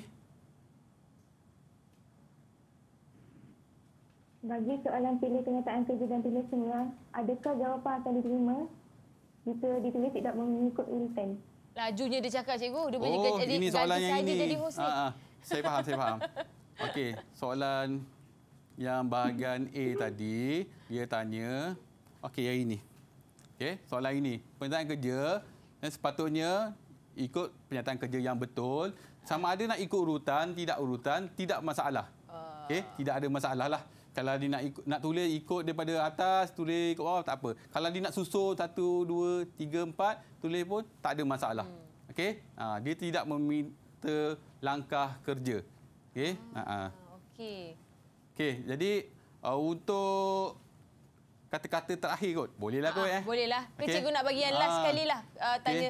Bagi soalan pilih kenyataan kerja dan pilih semula, adakah jawapan akan diterima jika ditulis tidak mengikut urutan? Lajunya dia cakap cikgu, dia oh, punya jadi soalan yang jadi host ni. Saya faham, saya faham. Okey, soalan yang bahagian A tadi, dia tanya, okey yang ini. Okey, soalan ini, penyataan kerja dan sepatutnya ikut penyataan kerja yang betul. Sama ada nak ikut urutan, tidak urutan, tidak masalah. Okey, ah. tidak ada masalah lah. Kalau dia nak ikut, nak tulis ikut daripada atas, tulis ikut bawah, tak apa. Kalau dia nak susul satu, dua, tiga, empat, tulis pun tak ada masalah. Hmm. Okey, ah, dia tidak meminta langkah kerja. Okey. Hmm, ha ah. Okey. Okey, jadi uh, untuk kata-kata terakhir kot. Bolehlah kot ah, eh. Bolehlah. Eh, okay. Cikgu nak bagi yang last uh, sekali lah uh, tanya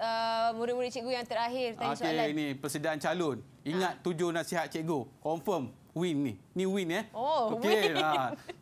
uh, murid-murid okay. uh, cikgu yang terakhir tanya ah, okay, soalan. ini persediaan calon. Ingat uh. tujuh nasihat cikgu. Confirm win ni. Ni win eh. Oh, okay. win. Okey.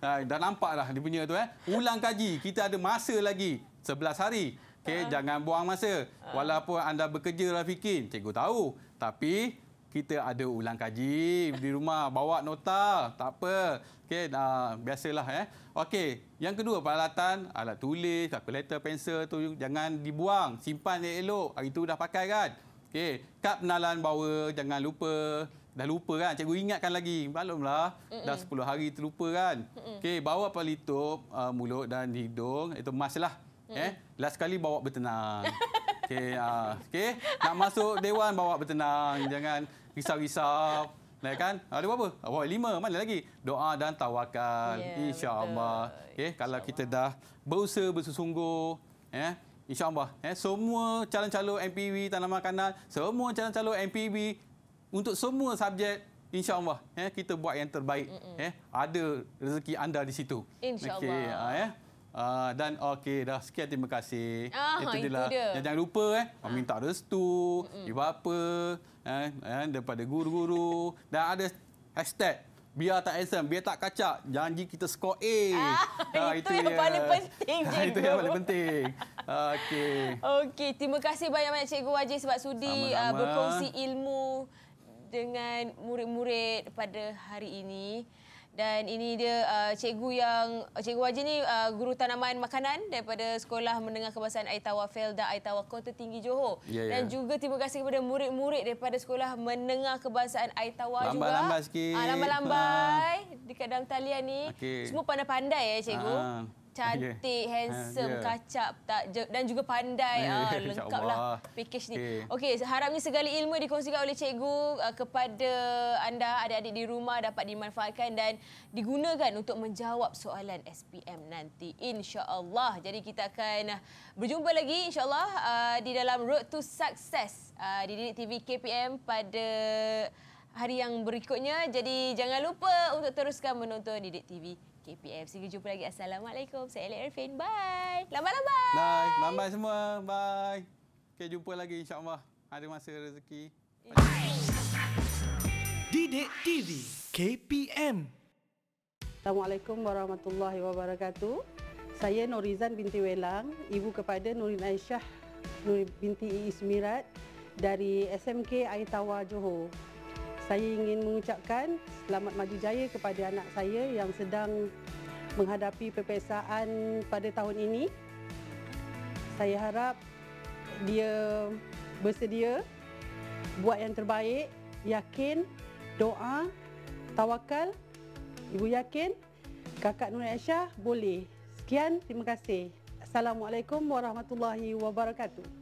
Ha. ha. Dah nampaklah dia punya tu eh. Ulang kaji. Kita ada masa lagi sebelas hari. Okay. uh. jangan buang masa. Uh. Walaupun anda bekerja Rafikin, cikgu tahu. Tapi kita ada ulang kaji di rumah bawa nota tak apa okey dah biasalah eh okey yang kedua peralatan alat tulis kalkulator pensel tu jangan dibuang simpan dia elok hari tu dah pakai kan okey kad penalan bawa jangan lupa dah lupa kan cikgu ingatkan lagi malumlah dah 10 hari terlupa kan okey bawa pelitup uh, mulut dan hidung itu maslah eh last kali bawa bertenang Okey, uh, ah, okay. nak masuk dewan bawa bertenang. Jangan risau-risau. Nah, kan? Ada ah, apa? Awak ah, lima, mana lagi? Doa dan tawakal. Yeah, ya, InsyaAllah. Okay, Insya kalau kita dah berusaha bersungguh, yeah, eh, InsyaAllah. Yeah, semua calon-calon MPB tanah makanan, semua calon-calon MPB untuk semua subjek, InsyaAllah yeah, kita buat yang terbaik. Mm -mm. Yeah, ada rezeki anda di situ. InsyaAllah. Okay, yeah. Eh. Uh, dan okey dah sekian terima kasih. Oh, itu, lah. dia. Jangan, jangan lupa eh ha. minta restu, mm-hmm. ibu apa eh, eh daripada guru-guru dan ada hashtag biar tak exam, biar tak kacak, janji kita skor A. Ah, uh, itu, itu yang paling penting. Ha, itu yang paling penting. okey. Okey, terima kasih banyak-banyak cikgu Wajib sebab sudi uh, berkongsi ilmu dengan murid-murid pada hari ini. Dan ini dia uh, cikgu yang cikgu Wajin ni uh, guru tanaman makanan daripada Sekolah Menengah Kebangsaan Aitawa Felda Aitawa Kota Tinggi Johor. Yeah, yeah. Dan ya. juga terima kasih kepada murid-murid daripada Sekolah Menengah Kebangsaan Aitawa juga. Lambat-lambat sikit. Ah, lambat-lambat ah. dekat dalam talian ni. Okay. Semua pandai-pandai ya cikgu. Ah cantik, yeah. handsome, ha, yeah. kacap tak dan juga pandai. Yeah. Ah, lengkaplah package ni. Okey, okay, harapnya segala ilmu dikongsikan oleh cikgu uh, kepada anda adik-adik di rumah dapat dimanfaatkan dan digunakan untuk menjawab soalan SPM nanti Insyaallah. Jadi kita akan ah, berjumpa lagi insyaallah uh, di dalam Road to Success uh, di Didik TV KPM pada hari yang berikutnya. Jadi jangan lupa untuk teruskan menonton Didik TV. KPM. Sehingga jumpa lagi. Assalamualaikum. Saya Alik Irfin. Bye. Lambai-lambai. Bye. Lambai semua. Bye. Kita jumpa lagi insyaAllah. Ada masa rezeki. Didik TV KPM Assalamualaikum warahmatullahi wabarakatuh. Saya Norizan binti Welang, ibu kepada Nurin Aisyah binti Ismirat dari SMK Aitawa Johor saya ingin mengucapkan selamat maju jaya kepada anak saya yang sedang menghadapi peperiksaan pada tahun ini. Saya harap dia bersedia buat yang terbaik, yakin, doa, tawakal. Ibu yakin kakak Nur Aisyah boleh. Sekian, terima kasih. Assalamualaikum warahmatullahi wabarakatuh.